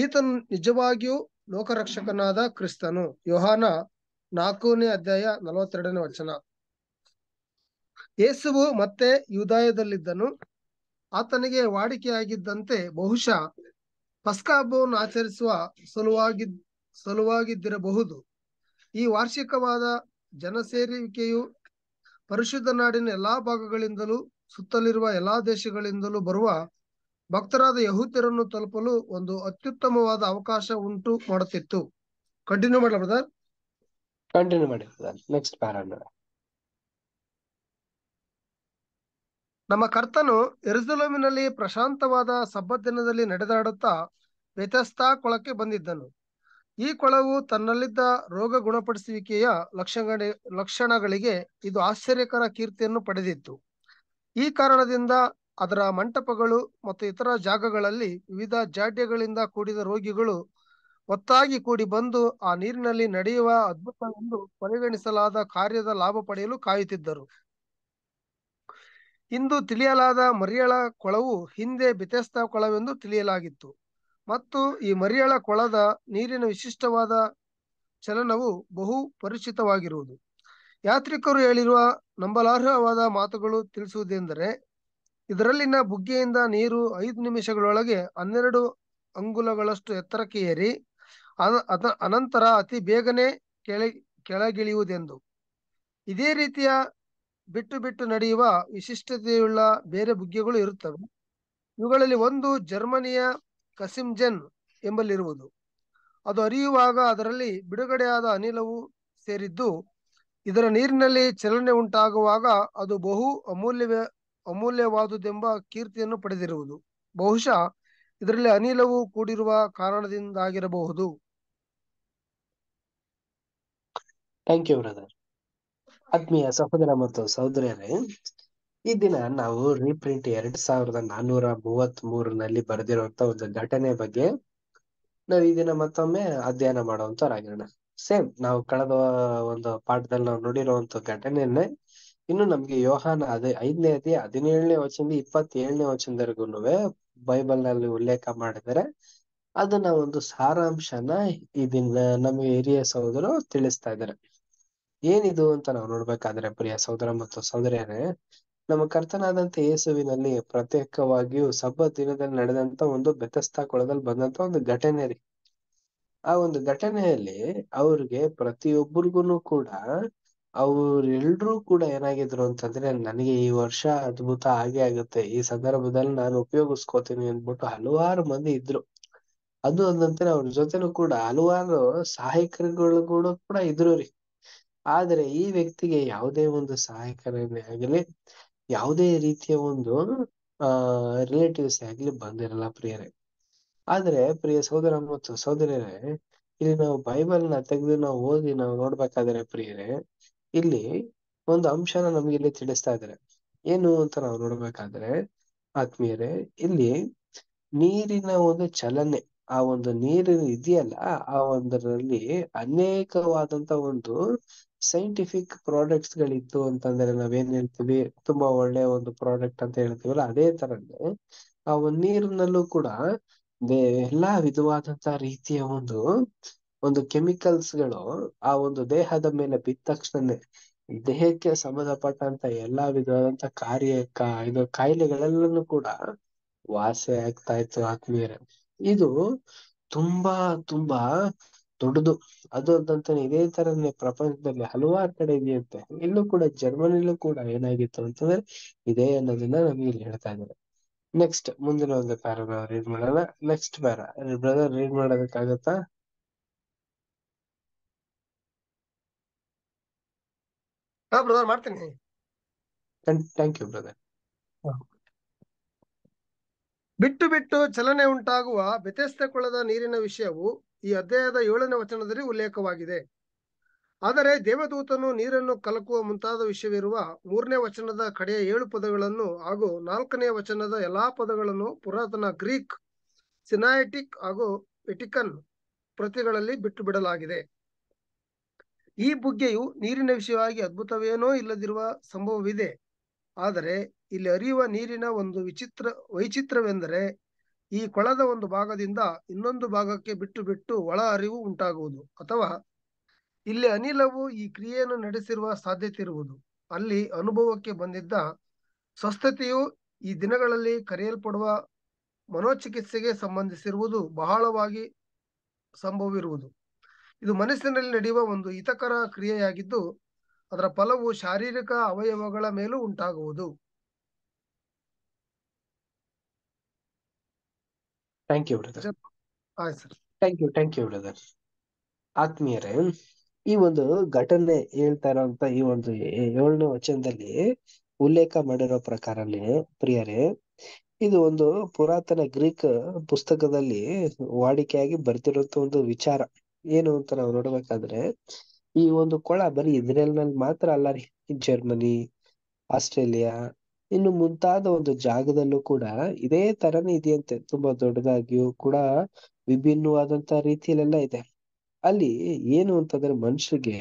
ಈತನು ನಿಜವಾಗಿಯೂ ಲೋಕರಕ್ಷಕನಾದ ಕ್ರಿಸ್ತನು ಯೋಹಾನ ನಾಲ್ಕನೇ ಅಧ್ಯಾಯ ನಲವತ್ತೆರಡನೇ ವಚನ ಯೇಸುವು ಮತ್ತೆ ಯುದಾಯದಲ್ಲಿದ್ದನು ಆತನಿಗೆ ವಾಡಿಕೆಯಾಗಿದ್ದಂತೆ ಬಹುಶಃ ಪಸ್ಕ ಆಚರಿಸುವ ಸಲುವಾಗಿ ಸಲುವಾಗಿದ್ದಿರಬಹುದು ಈ ವಾರ್ಷಿಕವಾದ ಜನಸೇರುವಿಕೆಯು ಪರಿಶುದ್ಧ ನಾಡಿನ ಎಲ್ಲಾ ಭಾಗಗಳಿಂದಲೂ ಸುತ್ತಲಿರುವ ಎಲ್ಲಾ ದೇಶಗಳಿಂದಲೂ ಬರುವ ಭಕ್ತರಾದ ಯಹೂದ್ಯರನ್ನು ತಲುಪಲು ಒಂದು ಅತ್ಯುತ್ತಮವಾದ ಅವಕಾಶ ಉಂಟು ಮಾಡುತ್ತಿತ್ತು ಕಂಟಿನ್ಯೂ ಮಾಡಿ ಬ್ರದರ್ ಕಂಟಿನ್ಯೂ ಮಾಡಿ ನೆಕ್ಸ್ಟ್ ಪ್ಯಾರಾಗ್ರಾಫ್ ನಮ್ಮ ಕರ್ತನು ಎರಸುಲಮಿನಲ್ಲಿ ಪ್ರಶಾಂತವಾದ ಸಬ್ಬದಿನದಲ್ಲಿ ದಿನದಲ್ಲಿ ನಡೆದಾಡುತ್ತಾ ವ್ಯತಸ್ತಾ ಕೊಳಕ್ಕೆ ಬಂದಿದ್ದನು ಈ ಕೊಳವು ತನ್ನಲ್ಲಿದ್ದ ರೋಗ ಗುಣಪಡಿಸುವಿಕೆಯ ಲಕ್ಷಣ ಲಕ್ಷಣಗಳಿಗೆ ಇದು ಆಶ್ಚರ್ಯಕರ ಕೀರ್ತಿಯನ್ನು ಪಡೆದಿತ್ತು ಈ ಕಾರಣದಿಂದ ಅದರ ಮಂಟಪಗಳು ಮತ್ತು ಇತರ ಜಾಗಗಳಲ್ಲಿ ವಿವಿಧ ಜಾಡ್ಯಗಳಿಂದ ಕೂಡಿದ ರೋಗಿಗಳು ಒತ್ತಾಗಿ ಕೂಡಿ ಬಂದು ಆ ನೀರಿನಲ್ಲಿ ನಡೆಯುವ ಅದ್ಭುತ ಎಂದು ಪರಿಗಣಿಸಲಾದ ಕಾರ್ಯದ ಲಾಭ ಪಡೆಯಲು ಕಾಯುತ್ತಿದ್ದರು ಇಂದು ತಿಳಿಯಲಾದ ಮರಿಯಳ ಕೊಳವು ಹಿಂದೆ ಬೆತೆಸ್ತಾ ಕೊಳವೆಂದು ತಿಳಿಯಲಾಗಿತ್ತು ಮತ್ತು ಈ ಮರಿಯಳ ಕೊಳದ ನೀರಿನ ವಿಶಿಷ್ಟವಾದ ಚಲನವು ಬಹು ಪರಿಚಿತವಾಗಿರುವುದು ಯಾತ್ರಿಕರು ಹೇಳಿರುವ ನಂಬಲಾರ್ಹವಾದ ಮಾತುಗಳು ತಿಳಿಸುವುದೆಂದರೆ ಇದರಲ್ಲಿನ ಬುಗ್ಗೆಯಿಂದ ನೀರು ಐದು ನಿಮಿಷಗಳೊಳಗೆ ಹನ್ನೆರಡು ಅಂಗುಲಗಳಷ್ಟು ಎತ್ತರಕ್ಕೆ ಏರಿ ಅನಂತರ ಅತಿ ಬೇಗನೆ ಕೆಳ ಕೆಳಗಿಳಿಯುವುದೆಂದು ಇದೇ ರೀತಿಯ ಬಿಟ್ಟು ಬಿಟ್ಟು ನಡೆಯುವ ವಿಶಿಷ್ಟತೆಯುಳ್ಳ ಬೇರೆ ಬುಗ್ಗೆಗಳು ಇರುತ್ತವೆ ಇವುಗಳಲ್ಲಿ ಒಂದು ಜರ್ಮನಿಯ ಕಸಿಮ್ಜೆನ್ ಎಂಬಲ್ಲಿರುವುದು ಅದು ಅರಿಯುವಾಗ ಅದರಲ್ಲಿ ಬಿಡುಗಡೆಯಾದ ಅನಿಲವು ಸೇರಿದ್ದು ಇದರ ನೀರಿನಲ್ಲಿ ಚಲನೆ ಉಂಟಾಗುವಾಗ ಅದು ಬಹು ಅಮೂಲ್ಯವೇ ಅಮೂಲ್ಯವಾದುದೆಂಬ ಕೀರ್ತಿಯನ್ನು ಪಡೆದಿರುವುದು ಬಹುಶಃ ಇದರಲ್ಲಿ ಅನಿಲವು ಕೂಡಿರುವ ಕಾರಣದಿಂದಾಗಿರಬಹುದು ಥ್ಯಾಂಕ್ ಯು ಬ್ರದರ್ ಆತ್ಮೀಯ ಸಹೋದರ ಮತ್ತು ಸಹೋದರಿಯರೇ ಈ ದಿನ ನಾವು ರೀಪ್ರಿಂಟ್ ಎರಡ್ ಸಾವಿರದ ನಾನೂರ ಮೂವತ್ತ್ ಮೂರಿನಲ್ಲಿ ಬರೆದಿರುವಂತ ಒಂದು ಘಟನೆ ಬಗ್ಗೆ ನಾವು ಈ ದಿನ ಮತ್ತೊಮ್ಮೆ ಅಧ್ಯಯನ ಮಾಡುವಂತವರಾಗಿರೋಣ ಸೇಮ್ ನಾವು ಕಳೆದ ಒಂದು ಪಾಠದಲ್ಲಿ ನಾವು ನೋಡಿರುವಂತ ಘಟನೆಯನ್ನೇ ಇನ್ನು ನಮ್ಗೆ ಯೋಹಾನ ಅದೇ ಐದನೇ ಅದೇ ಹದಿನೇಳನೇ ವಚನದ ಇಪ್ಪತ್ತೇಳನೇ ವಚನದವರೆಗೂ ಬೈಬಲ್ ನಲ್ಲಿ ಉಲ್ಲೇಖ ಮಾಡಿದರೆ ಅದನ್ನ ಒಂದು ಸಾರಾಂಶನ ಈ ದಿನ ನಮ್ಗೆ ಹಿರಿಯ ಸಹೋದರು ತಿಳಿಸ್ತಾ ಇದ್ದಾರೆ ಏನಿದು ಅಂತ ನಾವು ನೋಡ್ಬೇಕಾದ್ರೆ ಪ್ರಿಯ ಸಹೋದರ ಮತ್ತು ಸಹೋದರಿಯರೇ ನಮ್ಮ ಕರ್ತನಾದಂತ ಯೇಸುವಿನಲ್ಲಿ ಪ್ರತ್ಯೇಕವಾಗಿಯೂ ಸಬ್ಬ ದಿನದಲ್ಲಿ ನಡೆದಂತ ಒಂದು ಬೆತಸ್ತ ಕೊಳದಲ್ಲಿ ಬಂದಂತ ಒಂದು ಘಟನೆ ರೀ ಆ ಒಂದು ಘಟನೆಯಲ್ಲಿ ಅವ್ರಿಗೆ ಪ್ರತಿಯೊಬ್ಬರಿಗೂ ಕೂಡ ಅವ್ರೆಲ್ರೂ ಕೂಡ ಏನಾಗಿದ್ರು ಅಂತಂದ್ರೆ ನನಗೆ ಈ ವರ್ಷ ಅದ್ಭುತ ಆಗೇ ಆಗುತ್ತೆ ಈ ಸಂದರ್ಭದಲ್ಲಿ ನಾನು ಉಪಯೋಗಿಸ್ಕೋತೀನಿ ಅಂದ್ಬಿಟ್ಟು ಹಲವಾರು ಮಂದಿ ಇದ್ರು ಅದು ಅಂದಂತೆ ಅವ್ರ ಜೊತೆನೂ ಕೂಡ ಹಲವಾರು ಸಹಾಯಕರುಗಳು ಕೂಡ ಇದ್ರು ರೀ ಆದರೆ ಈ ವ್ಯಕ್ತಿಗೆ ಯಾವುದೇ ಒಂದು ಸಹಾಯಕರನ್ನೇ ಆಗಲಿ ಯಾವುದೇ ರೀತಿಯ ಒಂದು ಆ ರಿಲೇಟಿವ್ಸ್ ಆಗ್ಲಿ ಬಂದಿರಲ್ಲ ಪ್ರಿಯರೇ ಆದರೆ ಪ್ರಿಯ ಸಹೋದರ ಮತ್ತು ಸಹೋದರರೇ ಇಲ್ಲಿ ನಾವು ಬೈಬಲ್ ನ ತೆಗೆದು ನಾವು ಓದಿ ನಾವು ನೋಡ್ಬೇಕಾದ್ರೆ ಪ್ರಿಯರೇ ಇಲ್ಲಿ ಒಂದು ಅಂಶನ ನಮ್ಗೆ ಇಲ್ಲಿ ತಿಳಿಸ್ತಾ ಇದ್ದಾರೆ ಏನು ಅಂತ ನಾವು ನೋಡ್ಬೇಕಾದ್ರೆ ಆತ್ಮೀಯರೇ ಇಲ್ಲಿ ನೀರಿನ ಒಂದು ಚಲನೆ ಆ ಒಂದು ನೀರಿನ ಇದೆಯಲ್ಲ ಆ ಒಂದರಲ್ಲಿ ಅನೇಕವಾದಂತ ಒಂದು ಸೈಂಟಿಫಿಕ್ ಪ್ರಾಡಕ್ಟ್ಸ್ ಗಳಿತ್ತು ಅಂತಂದ್ರೆ ನಾವೇನ್ ಹೇಳ್ತೀವಿ ತುಂಬಾ ಒಳ್ಳೆ ಒಂದು ಪ್ರಾಡಕ್ಟ್ ಅಂತ ಹೇಳ್ತೀವಲ್ಲ ಅದೇ ತರನೇ ಆ ಒಂದು ನೀರಿನಲ್ಲೂ ಕೂಡ ಎಲ್ಲಾ ವಿಧವಾದಂತ ರೀತಿಯ ಒಂದು ಒಂದು ಕೆಮಿಕಲ್ಸ್ ಗಳು ಆ ಒಂದು ದೇಹದ ಮೇಲೆ ಬಿದ್ದ ತಕ್ಷಣ ದೇಹಕ್ಕೆ ಸಂಬಂಧಪಟ್ಟಂತ ಎಲ್ಲಾ ವಿಧವಾದಂತ ಕಾರ್ಯ ಇದು ಕಾಯಿಲೆಗಳೆಲ್ಲನೂ ಕೂಡ ವಾಸಿ ಆಗ್ತಾ ಇತ್ತು ಆತ್ಮೀಯರೇ ಇದು ತುಂಬಾ ತುಂಬಾ ದೊಡ್ಡದು ಅದು ಅಂತಾನೆ ಇದೇ ತರನೇ ಪ್ರಪಂಚದಲ್ಲಿ ಹಲವಾರು ಕಡೆ ಇದೆಯಂತೆ ಇಲ್ಲೂ ಕೂಡ ಜರ್ಮನಿಲೂ ಕೂಡ ಏನಾಗಿತ್ತು ಅಂತಂದ್ರೆ ಇದೇ ಅನ್ನೋದನ್ನ ನಮ್ಗೆ ಇಲ್ಲಿ ಹೇಳ್ತಾ ಇದ್ದಾರೆ ನೆಕ್ಸ್ಟ್ ಮುಂದಿನ ಒಂದು ಪ್ಯಾರಾಗ್ರಾಫ್ ರೀಡ್ ಮಾಡೋಣ ನೆಕ್ಸ್ಟ್ ಪ್ಯಾರಾ ಬ್ರದರ್ ರೀಡ್ ಮಾಡೋದಕ್ಕಾಗತ್ತಾ ಹಾ ಬ್ರದರ್ ಮಾಡ್ತೀನಿ ಥ್ಯಾಂಕ್ ಯು ಬ್ರದರ್ ಬಿಟ್ಟು ಬಿಟ್ಟು ಚಲನೆ ಉಂಟಾಗುವ ಬೆತೆಸ್ತ ಕೊಳದ ನೀರಿನ ವಿಷಯವು ಈ ಅಧ್ಯಾಯದ ಏಳನೇ ವಚನದಲ್ಲಿ ಉಲ್ಲೇಖವಾಗಿದೆ ಆದರೆ ದೇವದೂತನು ನೀರನ್ನು ಕಲಕುವ ಮುಂತಾದ ವಿಷಯವಿರುವ ಮೂರನೇ ವಚನದ ಕಡೆಯ ಏಳು ಪದಗಳನ್ನು ಹಾಗೂ ನಾಲ್ಕನೇ ವಚನದ ಎಲ್ಲಾ ಪದಗಳನ್ನು ಪುರಾತನ ಗ್ರೀಕ್ ಸಿನಾಯಟಿಕ್ ಹಾಗೂ ಎಟಿಕನ್ ಪ್ರತಿಗಳಲ್ಲಿ ಬಿಟ್ಟು ಬಿಡಲಾಗಿದೆ ಈ ಬುಗ್ಗೆಯು ನೀರಿನ ವಿಷಯವಾಗಿ ಅದ್ಭುತವೇನೋ ಇಲ್ಲದಿರುವ ಸಂಭವವಿದೆ ಆದರೆ ಇಲ್ಲಿ ಅರಿಯುವ ನೀರಿನ ಒಂದು ವಿಚಿತ್ರ ವೈಚಿತ್ರವೆಂದರೆ ಈ ಕೊಳದ ಒಂದು ಭಾಗದಿಂದ ಇನ್ನೊಂದು ಭಾಗಕ್ಕೆ ಬಿಟ್ಟು ಬಿಟ್ಟು ಒಳ ಅರಿವು ಉಂಟಾಗುವುದು ಅಥವಾ ಇಲ್ಲಿ ಅನಿಲವು ಈ ಕ್ರಿಯೆಯನ್ನು ನಡೆಸಿರುವ ಸಾಧ್ಯತೆ ಇರುವುದು ಅಲ್ಲಿ ಅನುಭವಕ್ಕೆ ಬಂದಿದ್ದ ಸ್ವಸ್ಥತೆಯು ಈ ದಿನಗಳಲ್ಲಿ ಕರೆಯಲ್ಪಡುವ ಮನೋಚಿಕಿತ್ಸೆಗೆ ಸಂಬಂಧಿಸಿರುವುದು ಬಹಳವಾಗಿ ಸಂಭವವಿರುವುದು ಇದು ಮನಸ್ಸಿನಲ್ಲಿ ನಡೆಯುವ ಒಂದು ಹಿತಕರ ಕ್ರಿಯೆಯಾಗಿದ್ದು ಅದರ ಫಲವು ಶಾರೀರಿಕ ಅವಯವಗಳ ಮೇಲೂ ಉಂಟಾಗುವುದು thank you brother thank you thank you brother ಆತ್ಮೀಯರೇ ಈ ಒಂದು ಘಟನೆ ಹೇಳ್ತಾ ಇರೋಂತ ಈ ಒಂದು ಏಳನೇ ವಚನದಲ್ಲಿ ಉಲ್ಲೇಖ ಮಾಡಿರೋ ಪ್ರಕಾರನೇ ಪ್ರಿಯರೇ ಇದು ಒಂದು ಪುರಾತನ ಗ್ರೀಕ್ ಪುಸ್ತಕದಲ್ಲಿ ವಾಡಿಕೆಯಾಗಿ ಬರ್ತಿರೋಂತ ಒಂದು ವಿಚಾರ ಏನು ಅಂತ ನಾವು ನೋಡ್ಬೇಕಾದ್ರೆ ಈ ಒಂದು ಕೊಳ ಬರೀ ಇಸ್ರೇಲ್ ನಲ್ಲಿ ಮಾತ್ರ ಅಲ್ಲ ರೀ ಜರ್ಮನಿ ಆಸ್ಟ್ರೇಲಿಯಾ ಇನ್ನು ಮುಂತಾದ ಒಂದು ಜಾಗದಲ್ಲೂ ಕೂಡ ಇದೇ ತರನೇ ಇದೆಯಂತೆ ತುಂಬಾ ದೊಡ್ಡದಾಗಿಯೂ ಕೂಡ ವಿಭಿನ್ನವಾದಂತ ರೀತಿಯಲ್ಲೆಲ್ಲ ಇದೆ ಅಲ್ಲಿ ಏನು ಅಂತಂದ್ರೆ ಮನುಷ್ಯರಿಗೆ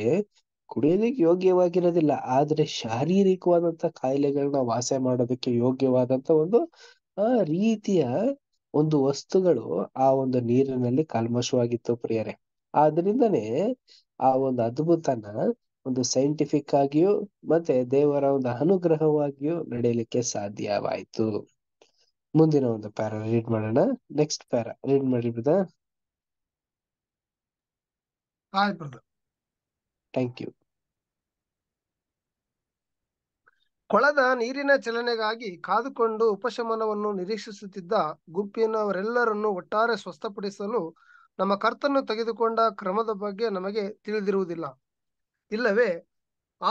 ಕುಡಿಯಲಿಕ್ಕೆ ಯೋಗ್ಯವಾಗಿರೋದಿಲ್ಲ ಆದ್ರೆ ಶಾರೀರಿಕವಾದಂತ ಕಾಯಿಲೆಗಳನ್ನ ವಾಸ ಮಾಡೋದಕ್ಕೆ ಯೋಗ್ಯವಾದಂತ ಒಂದು ಆ ರೀತಿಯ ಒಂದು ವಸ್ತುಗಳು ಆ ಒಂದು ನೀರಿನಲ್ಲಿ ಕಲ್ಮಶವಾಗಿತ್ತು ಪ್ರಿಯರೇ ಆದ್ರಿಂದನೇ ಆ ಒಂದು ಅದ್ಭುತನ ಒಂದು ಸೈಂಟಿಫಿಕ್ ಆಗಿಯೂ ಮತ್ತೆ ದೇವರ ಒಂದು ಅನುಗ್ರಹವಾಗಿಯೂ ನಡೆಯಲಿಕ್ಕೆ ಸಾಧ್ಯವಾಯಿತು ಮುಂದಿನ ಒಂದು ಪ್ಯಾರಾ ರೀಡ್ ಮಾಡೋಣ ನೆಕ್ಸ್ಟ್ ಪ್ಯಾರಾ ರೀಡ್ ಮಾಡಿ ಥ್ಯಾಂಕ್ ಯು ಕೊಳದ ನೀರಿನ ಚಲನೆಗಾಗಿ ಕಾದುಕೊಂಡು ಉಪಶಮನವನ್ನು ನಿರೀಕ್ಷಿಸುತ್ತಿದ್ದ ಗುಂಪಿನವರೆಲ್ಲರನ್ನು ಒಟ್ಟಾರೆ ಸ್ವಸ್ಥಪಡಿಸಲು ನಮ್ಮ ಕರ್ತನ್ನು ತೆಗೆದುಕೊಂಡ ಕ್ರಮದ ಬಗ್ಗೆ ನಮಗೆ ತಿಳಿದಿರುವುದಿಲ್ಲ ಇಲ್ಲವೇ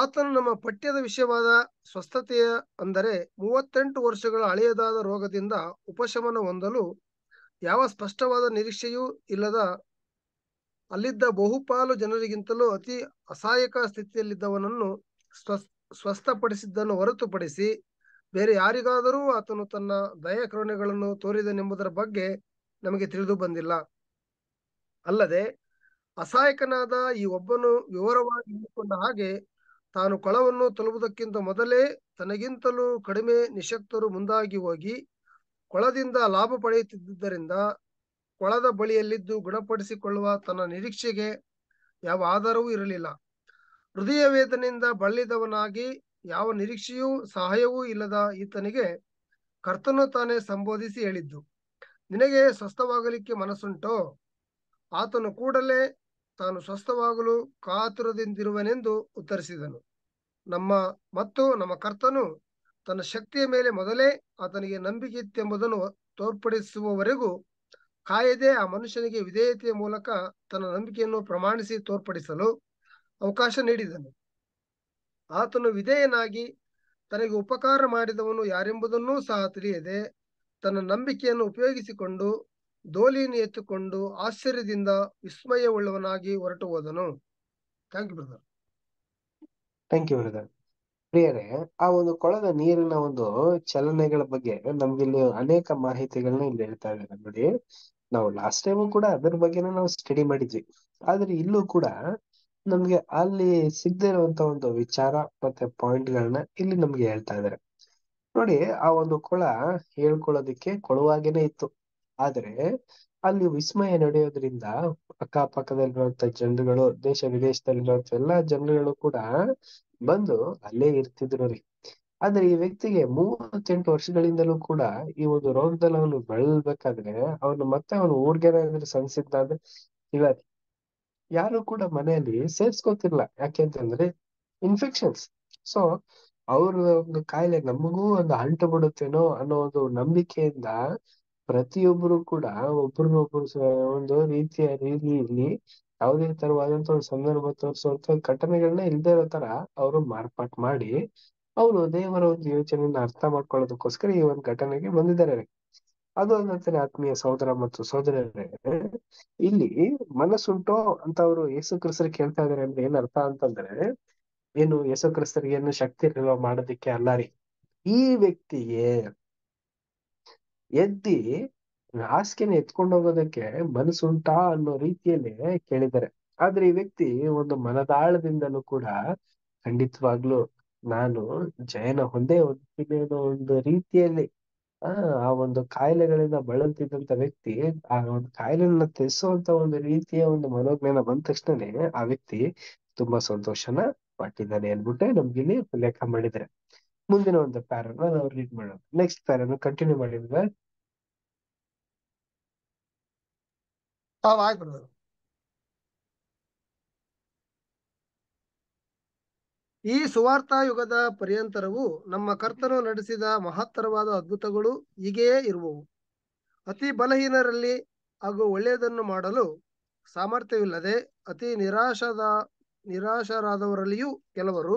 ಆತನು ನಮ್ಮ ಪಠ್ಯದ ವಿಷಯವಾದ ಸ್ವಸ್ಥತೆಯ ಅಂದರೆ ಮೂವತ್ತೆಂಟು ವರ್ಷಗಳ ಹಳೆಯದಾದ ರೋಗದಿಂದ ಉಪಶಮನ ಹೊಂದಲು ಯಾವ ಸ್ಪಷ್ಟವಾದ ನಿರೀಕ್ಷೆಯೂ ಇಲ್ಲದ ಅಲ್ಲಿದ್ದ ಬಹುಪಾಲು ಜನರಿಗಿಂತಲೂ ಅತಿ ಅಸಹಾಯಕ ಸ್ಥಿತಿಯಲ್ಲಿದ್ದವನನ್ನು ಸ್ವಸ್ ಸ್ವಸ್ಥಪಡಿಸಿದ್ದನ್ನು ಹೊರತುಪಡಿಸಿ ಬೇರೆ ಯಾರಿಗಾದರೂ ಆತನು ತನ್ನ ದಯಾಕರುಣೆಗಳನ್ನು ತೋರಿದನೆಂಬುದರ ಬಗ್ಗೆ ನಮಗೆ ತಿಳಿದು ಬಂದಿಲ್ಲ ಅಲ್ಲದೆ ಅಸಹಾಯಕನಾದ ಈ ಒಬ್ಬನು ವಿವರವಾಗಿ ಹೇಳಿಕೊಂಡ ಹಾಗೆ ತಾನು ಕೊಳವನ್ನು ತಲುಪುವುದಕ್ಕಿಂತ ಮೊದಲೇ ತನಗಿಂತಲೂ ಕಡಿಮೆ ನಿಶಕ್ತರು ಮುಂದಾಗಿ ಹೋಗಿ ಕೊಳದಿಂದ ಲಾಭ ಪಡೆಯುತ್ತಿದ್ದರಿಂದ ಕೊಳದ ಬಳಿಯಲ್ಲಿದ್ದು ಗುಣಪಡಿಸಿಕೊಳ್ಳುವ ತನ್ನ ನಿರೀಕ್ಷೆಗೆ ಯಾವ ಆಧಾರವೂ ಇರಲಿಲ್ಲ ಹೃದಯ ವೇದನೆಯಿಂದ ಬಳಲಿದವನಾಗಿ ಯಾವ ನಿರೀಕ್ಷೆಯೂ ಸಹಾಯವೂ ಇಲ್ಲದ ಈತನಿಗೆ ಕರ್ತನು ತಾನೇ ಸಂಬೋಧಿಸಿ ಹೇಳಿದ್ದು ನಿನಗೆ ಸ್ವಸ್ಥವಾಗಲಿಕ್ಕೆ ಮನಸ್ಸುಂಟೋ ಆತನು ಕೂಡಲೇ ತಾನು ಸ್ವಸ್ಥವಾಗಲು ಕಾತುರದಿಂದಿರುವನೆಂದು ಉತ್ತರಿಸಿದನು ನಮ್ಮ ಮತ್ತು ನಮ್ಮ ಕರ್ತನು ತನ್ನ ಶಕ್ತಿಯ ಮೇಲೆ ಮೊದಲೇ ಆತನಿಗೆ ನಂಬಿಕೆ ಇತ್ತೆಂಬುದನ್ನು ತೋರ್ಪಡಿಸುವವರೆಗೂ ಕಾಯದೆ ಆ ಮನುಷ್ಯನಿಗೆ ವಿಧೇಯತೆಯ ಮೂಲಕ ತನ್ನ ನಂಬಿಕೆಯನ್ನು ಪ್ರಮಾಣಿಸಿ ತೋರ್ಪಡಿಸಲು ಅವಕಾಶ ನೀಡಿದನು ಆತನು ವಿಧೇಯನಾಗಿ ತನಗೆ ಉಪಕಾರ ಮಾಡಿದವನು ಯಾರೆಂಬುದನ್ನೂ ಸಹ ತಿಳಿಯದೆ ತನ್ನ ನಂಬಿಕೆಯನ್ನು ಉಪಯೋಗಿಸಿಕೊಂಡು ದೋಲಿಯನ್ನು ಎತ್ತುಕೊಂಡು ಆಶ್ಚರ್ಯದಿಂದ ವಿಸ್ಮಯವುಳ್ಳವನಾಗಿ ಹೊರಟು ಹೋದನು thank you brother thank you brother ಪ್ರಿಯರೇ ಆ ಒಂದು ಕೊಳದ ನೀರಿನ ಒಂದು ಚಲನೆಗಳ ಬಗ್ಗೆ ನಮ್ಗೆ ಇಲ್ಲಿ ಅನೇಕ ಮಾಹಿತಿಗಳನ್ನ ಇಲ್ಲಿ ಹೇಳ್ತಾ ಇದ್ದಾರೆ ನೋಡಿ ನಾವು ಲಾಸ್ಟ್ ಟೈಮು ಕೂಡ ಅದರ ಬಗ್ಗೆನೇ ನಾವು ಸ್ಟಡಿ ಮಾಡಿದ್ವಿ ಆದ್ರೆ ಇಲ್ಲೂ ಕೂಡ ನಮ್ಗೆ ಅಲ್ಲಿ ಸಿಗದಿರುವಂತ ಇರುವಂತ ಒಂದು ವಿಚಾರ ಮತ್ತೆ ಪಾಯಿಂಟ್ ಗಳನ್ನ ಇಲ್ಲಿ ನಮ್ಗೆ ಹೇಳ್ತಾ ಇದ್ದಾರೆ ನೋಡಿ ಆ ಒಂದು ಕೊಳ ಹೇಳ್ಕೊಳ್ಳೋದಿಕ್ಕೆ ಕೊಳುವಾಗೇನೆ ಇತ್ತು ಆದರೆ ಅಲ್ಲಿ ವಿಸ್ಮಯ ನಡೆಯೋದ್ರಿಂದ ಅಕ್ಕಪಕ್ಕದಲ್ಲಿರುವಂತ ಜನರುಗಳು ದೇಶ ವಿದೇಶದಲ್ಲಿರುವಂತ ಎಲ್ಲಾ ಜನರುಗಳು ಕೂಡ ಬಂದು ಅಲ್ಲೇ ಇರ್ತಿದ್ರು ರೀ ಆದ್ರೆ ಈ ವ್ಯಕ್ತಿಗೆ ಮೂವತ್ತೆಂಟು ವರ್ಷಗಳಿಂದಲೂ ಕೂಡ ಈ ಒಂದು ರೋಗದಲ್ಲಿ ಅವನು ಬಳಲ್ಬೇಕಾದ್ರೆ ಅವನು ಮತ್ತೆ ಅವನು ಊರ್ಗೇನಾದ್ರೂ ಅಂದ್ರೆ ಇಲ್ಲ ಯಾರು ಕೂಡ ಮನೆಯಲ್ಲಿ ಸೇರ್ಸ್ಕೋತಿರ್ಲ ಯಾಕೆಂತಂದ್ರೆ ಇನ್ಫೆಕ್ಷನ್ಸ್ ಸೊ ಅವ್ರ ಒಂದು ಕಾಯಿಲೆ ನಮಗೂ ಒಂದು ಅಂಟು ಬಿಡುತ್ತೇನೋ ಅನ್ನೋ ಒಂದು ನಂಬಿಕೆಯಿಂದ ಪ್ರತಿಯೊಬ್ರು ಕೂಡ ಒಬ್ರನ್ನೊಬ್ರು ಒಂದು ರೀತಿಯ ರೀತಿಯಲ್ಲಿ ಯಾವುದೇ ತರವಾದಂತ ಒಂದು ಸಂದರ್ಭ ತೋರಿಸುವಂತ ಘಟನೆಗಳನ್ನ ಇಲ್ದೇ ಇರೋ ತರ ಅವರು ಮಾರ್ಪಾಟ್ ಮಾಡಿ ಅವರು ದೇವರ ಒಂದು ಯೋಚನೆಯನ್ನ ಅರ್ಥ ಮಾಡ್ಕೊಳ್ಳೋದಕ್ಕೋಸ್ಕರ ಈ ಒಂದು ಘಟನೆಗೆ ಬಂದಿದ್ದಾರೆ ಅದು ಅಲ್ಲದೆ ಆತ್ಮೀಯ ಸಹೋದರ ಮತ್ತು ಸಹೋದರರೇ ಇಲ್ಲಿ ಮನಸ್ಸುಂಟೋ ಅಂತ ಅವರು ಯೇಸು ಕ್ರಿಸ್ತರು ಕೇಳ್ತಾ ಇದಾರೆ ಅಂದ್ರೆ ಏನ್ ಅರ್ಥ ಅಂತಂದ್ರೆ ಏನು ಯೇಸು ಕ್ರಿಸ್ತರಿಗೆ ಏನು ಶಕ್ತಿ ಇರಲ್ವ ಮಾಡೋದಿಕ್ಕೆ ಅಲ್ಲಾರಿ ಈ ವ್ಯಕ್ತಿಗೆ ಎದ್ದಿ ಹಾಸಿಗೆನ ಎತ್ಕೊಂಡು ಹೋಗೋದಕ್ಕೆ ಮನಸ್ಸುಂಟಾ ಅನ್ನೋ ರೀತಿಯಲ್ಲಿ ಕೇಳಿದ್ದಾರೆ ಆದ್ರೆ ಈ ವ್ಯಕ್ತಿ ಒಂದು ಮನದಾಳದಿಂದಲೂ ಕೂಡ ಖಂಡಿತವಾಗ್ಲು ನಾನು ಜಯನ ಹೊಂದೇ ಹೋಗ್ತೀನಿ ಅನ್ನೋ ಒಂದು ರೀತಿಯಲ್ಲಿ ಆ ಒಂದು ಕಾಯಿಲೆಗಳಿಂದ ಬಳಲ್ತಿದ್ದಂತ ವ್ಯಕ್ತಿ ಆ ಒಂದು ಕಾಯಿಲೆನ ತೆಸುವಂತ ಒಂದು ರೀತಿಯ ಒಂದು ಮನೋಜ್ಞಾನ ಬಂದ ತಕ್ಷಣನೇ ಆ ವ್ಯಕ್ತಿ ತುಂಬಾ ಸಂತೋಷನ ಪಟ್ಟಿದ್ದಾನೆ ಅನ್ಬಿಟ್ಟೆ ನಮ್ಗಿಲ್ಲಿ ಉಲ್ಲೇಖ ಮಾಡಿದ್ರೆ ಮುಂದಿನ ಒಂದು ಪ್ಯಾರನ ನಾವು ರೀಡ್ ಮಾಡೋಣ ನೆಕ್ಸ್ಟ್ ಪ್ಯಾರನ ಕಂಟಿನ್ಯೂ ಮಾಡಿದ್ರೆ ಈ ಸುವಾರ್ಥ ಯುಗದ ಪರ್ಯಂತರವು ನಮ್ಮ ಕರ್ತನು ನಡೆಸಿದ ಮಹತ್ತರವಾದ ಅದ್ಭುತಗಳು ಹೀಗೆಯೇ ಇರುವವು ಅತಿ ಬಲಹೀನರಲ್ಲಿ ಹಾಗೂ ಒಳ್ಳೆಯದನ್ನು ಮಾಡಲು ಸಾಮರ್ಥ್ಯವಿಲ್ಲದೆ ಅತಿ ನಿರಾಶದ ನಿರಾಶರಾದವರಲ್ಲಿಯೂ ಕೆಲವರು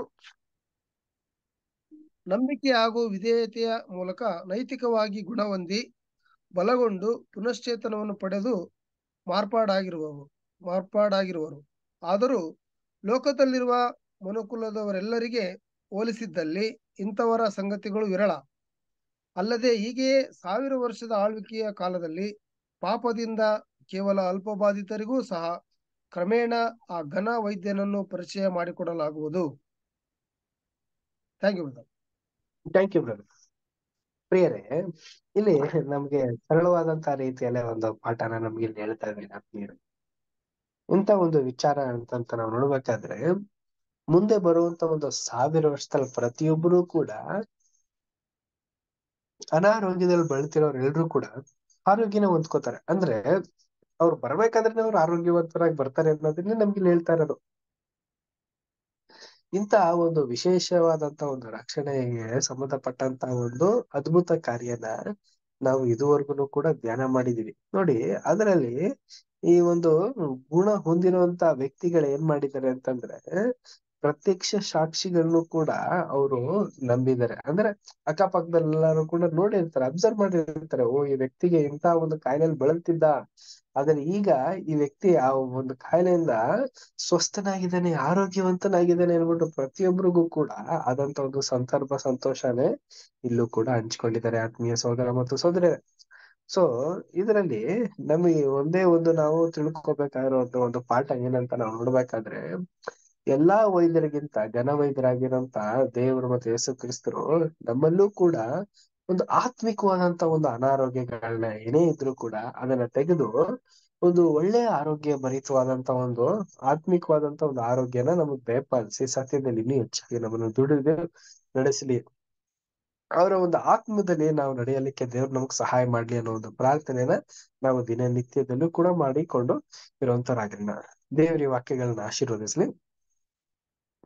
ನಂಬಿಕೆ ಹಾಗೂ ವಿಧೇಯತೆಯ ಮೂಲಕ ನೈತಿಕವಾಗಿ ಗುಣ ಹೊಂದಿ ಬಲಗೊಂಡು ಪುನಶ್ಚೇತನವನ್ನು ಪಡೆದು ಮಾರ್ಪಾಡಾಗಿರುವವರು ಮಾರ್ಪಾಡಾಗಿರುವರು ಆದರೂ ಲೋಕದಲ್ಲಿರುವ ಮನುಕುಲದವರೆಲ್ಲರಿಗೆ ಹೋಲಿಸಿದ್ದಲ್ಲಿ ಇಂಥವರ ಸಂಗತಿಗಳು ವಿರಳ ಅಲ್ಲದೆ ಹೀಗೆಯೇ ಸಾವಿರ ವರ್ಷದ ಆಳ್ವಿಕೆಯ ಕಾಲದಲ್ಲಿ ಪಾಪದಿಂದ ಕೇವಲ ಬಾಧಿತರಿಗೂ ಸಹ ಕ್ರಮೇಣ ಆ ಘನ ವೈದ್ಯನನ್ನು ಪರಿಚಯ ಮಾಡಿಕೊಡಲಾಗುವುದು thank you madam thank you brother ಪ್ರಿಯರೇ ಇಲ್ಲಿ ನಮ್ಗೆ ಸರಳವಾದಂತ ರೀತಿಯಲ್ಲೇ ಒಂದು ಪಾಠನ ನಮ್ಗೆ ಇಲ್ಲಿ ಹೇಳ್ತಾ ಇದ್ದಾರೆ ಆತ್ಮೀಯರು ಇಂತ ಒಂದು ವಿಚಾರ ಅಂತಂತ ನಾವು ನೋಡ್ಬೇಕಾದ್ರೆ ಮುಂದೆ ಬರುವಂತ ಒಂದು ಸಾವಿರ ವರ್ಷದಲ್ಲಿ ಪ್ರತಿಯೊಬ್ಬರೂ ಕೂಡ ಅನಾರೋಗ್ಯದಲ್ಲಿ ಬಳಲ್ತಿರೋರು ಎಲ್ರು ಕೂಡ ಆರೋಗ್ಯನ ಹೊಂದ್ಕೋತಾರೆ ಅಂದ್ರೆ ಅವ್ರು ಬರ್ಬೇಕಾದ್ರೆ ಅವ್ರು ಆರೋಗ್ಯವಂತರಾಗಿ ಬರ್ತಾರೆ ಅನ್ನೋದನ್ನೇ ನಮ್ಗೆ ಇಲ್ಲಿ ಹೇಳ್ತಾ ಇರೋದು ಇಂತಹ ಒಂದು ವಿಶೇಷವಾದಂತ ಒಂದು ರಕ್ಷಣೆಗೆ ಸಂಬಂಧಪಟ್ಟಂತ ಒಂದು ಅದ್ಭುತ ಕಾರ್ಯನ ನಾವು ಇದುವರೆಗೂ ಕೂಡ ಧ್ಯಾನ ಮಾಡಿದೀವಿ ನೋಡಿ ಅದರಲ್ಲಿ ಈ ಒಂದು ಗುಣ ಹೊಂದಿರುವಂತ ವ್ಯಕ್ತಿಗಳು ಏನ್ ಮಾಡಿದ್ದಾರೆ ಅಂತಂದ್ರೆ ಪ್ರತ್ಯಕ್ಷ ಸಾಕ್ಷಿಗಳನ್ನು ಕೂಡ ಅವರು ನಂಬಿದ್ದಾರೆ ಅಂದ್ರೆ ಅಕ್ಕಪಕ್ಕದಲ್ಲೆಲ್ಲರೂ ಕೂಡ ನೋಡಿರ್ತಾರೆ ಅಬ್ಸರ್ವ್ ಮಾಡಿರ್ತಾರೆ ಓ ಈ ವ್ಯಕ್ತಿಗೆ ಇಂತ ಒಂದು ಕಾಯಿಲೆಯಲ್ಲಿ ಬಳಲ್ತಿದ್ದ ಆದ್ರೆ ಈಗ ಈ ವ್ಯಕ್ತಿ ಆ ಒಂದು ಕಾಯಿಲೆಯಿಂದ ಸ್ವಸ್ಥನಾಗಿದ್ದಾನೆ ಆರೋಗ್ಯವಂತನಾಗಿದ್ದಾನೆ ಅನ್ಬಿಟ್ಟು ಪ್ರತಿಯೊಬ್ಬರಿಗೂ ಕೂಡ ಆದಂತ ಒಂದು ಸಂದರ್ಭ ಸಂತೋಷನೇ ಇಲ್ಲೂ ಕೂಡ ಹಂಚ್ಕೊಂಡಿದ್ದಾರೆ ಆತ್ಮೀಯ ಸಹೋದರ ಮತ್ತು ಸೋದರ ಸೊ ಇದರಲ್ಲಿ ನಮಗೆ ಒಂದೇ ಒಂದು ನಾವು ತಿಳ್ಕೊಬೇಕಾಗಿರುವಂತ ಒಂದು ಪಾಠ ಏನಂತ ನಾವು ನೋಡ್ಬೇಕಾದ್ರೆ ಎಲ್ಲಾ ವೈದ್ಯರಿಗಿಂತ ಘನ ವೈದ್ಯರಾಗಿರಂತ ದೇವರು ಮತ್ತು ಯೇಸು ಕ್ರಿಸ್ತರು ನಮ್ಮಲ್ಲೂ ಕೂಡ ಒಂದು ಆತ್ಮಿಕವಾದಂತ ಒಂದು ಅನಾರೋಗ್ಯಗಳನ್ನ ಏನೇ ಇದ್ರೂ ಕೂಡ ಅದನ್ನ ತೆಗೆದು ಒಂದು ಒಳ್ಳೆಯ ಆರೋಗ್ಯ ಭರಿತವಾದಂತ ಒಂದು ಆತ್ಮಿಕವಾದಂತ ಒಂದು ಆರೋಗ್ಯನ ನಮಗ್ ದಯಪಾಲಿಸಿ ಸತ್ಯದಲ್ಲಿ ಇನ್ನೂ ಹೆಚ್ಚಾಗಿ ನಮ್ಮನ್ನು ದುಡಿದು ನಡೆಸಲಿ ಅವರ ಒಂದು ಆತ್ಮದಲ್ಲಿ ನಾವು ನಡೆಯಲಿಕ್ಕೆ ದೇವ್ರು ನಮಗ್ ಸಹಾಯ ಮಾಡ್ಲಿ ಅನ್ನೋ ಒಂದು ಪ್ರಾರ್ಥನೆಯನ್ನ ನಾವು ದಿನನಿತ್ಯದಲ್ಲೂ ಕೂಡ ಮಾಡಿಕೊಂಡು ಇರುವಂತರಾಗಿರೋಣ ದೇವರಿ ವಾಕ್ಯಗಳನ್ನ ಆಶೀರ್ವದಿಸಲಿ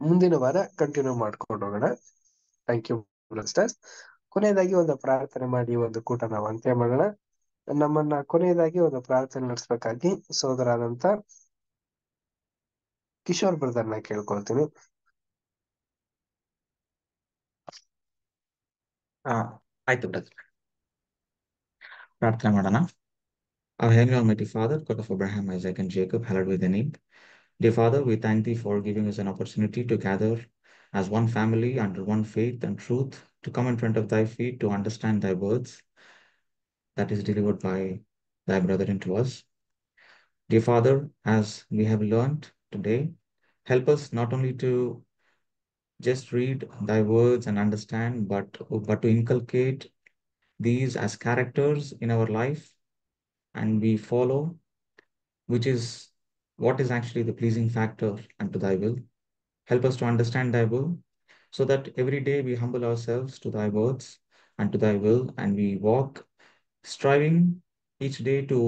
ಮುಂದಿನ ವಾರ ಕಂಟಿನ್ಯೂ ಮಾಡ್ಕೊಂಡು ಹೋಗೋಣ ಥ್ಯಾಂಕ್ ಯು ಕೊನೆಯದಾಗಿ ಒಂದು ಪ್ರಾರ್ಥನೆ ಮಾಡಿ ಒಂದು ಕೂಟ ನಾವು ಅಂತ್ಯ ಮಾಡೋಣ ನಮ್ಮನ್ನ ಕೊನೆಯದಾಗಿ ಒಂದು ಪ್ರಾರ್ಥನೆ ನಡೆಸಬೇಕಾಗಿ ಸೋದರಾದಂತ ಕಿಶೋರ್ ಬ್ರದರ್ನ ಕೇಳ್ಕೊಳ್ತೀನಿ ಆಯ್ತು ಬ್ರದರ್ ಪ್ರಾರ್ಥನೆ ಮಾಡೋಣ Our Heavenly Almighty Father, God of Abraham, Isaac, and Jacob, hallowed be thy name. Dear Father, we thank Thee for giving us an opportunity to gather as one family under one faith and truth to come in front of Thy feet to understand Thy words that is delivered by Thy brethren to us. Dear Father, as we have learned today, help us not only to just read Thy words and understand, but, but to inculcate these as characters in our life and we follow, which is what is actually the pleasing factor unto thy will. Help us to understand thy will so that every day we humble ourselves to thy words and to thy will and we walk striving each day to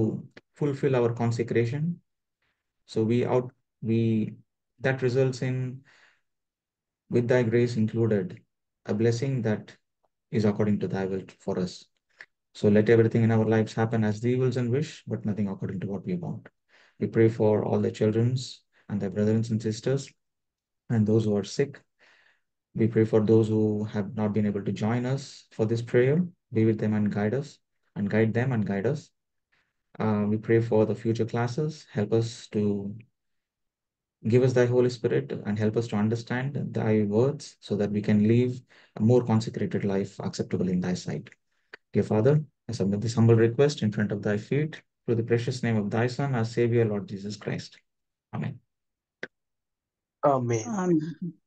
fulfill our consecration. So we out we that results in with thy grace included a blessing that is according to thy will for us. So let everything in our lives happen as thee wills and wish, but nothing according to what we want. We pray for all the childrens and their brothers and sisters and those who are sick. We pray for those who have not been able to join us for this prayer. Be with them and guide us, and guide them and guide us. Uh, we pray for the future classes. Help us to give us thy Holy Spirit and help us to understand thy words so that we can live a more consecrated life acceptable in thy sight. Dear Father, I submit this humble request in front of thy feet through the precious name of thy Son, our Savior, Lord Jesus Christ. Amen. Amen. Amen.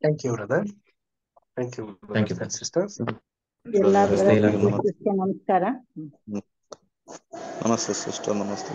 Thank you, brother. Thank you, Thank you, and sisters. Namaste. ನಮಸ್ಕಾರ Namaste.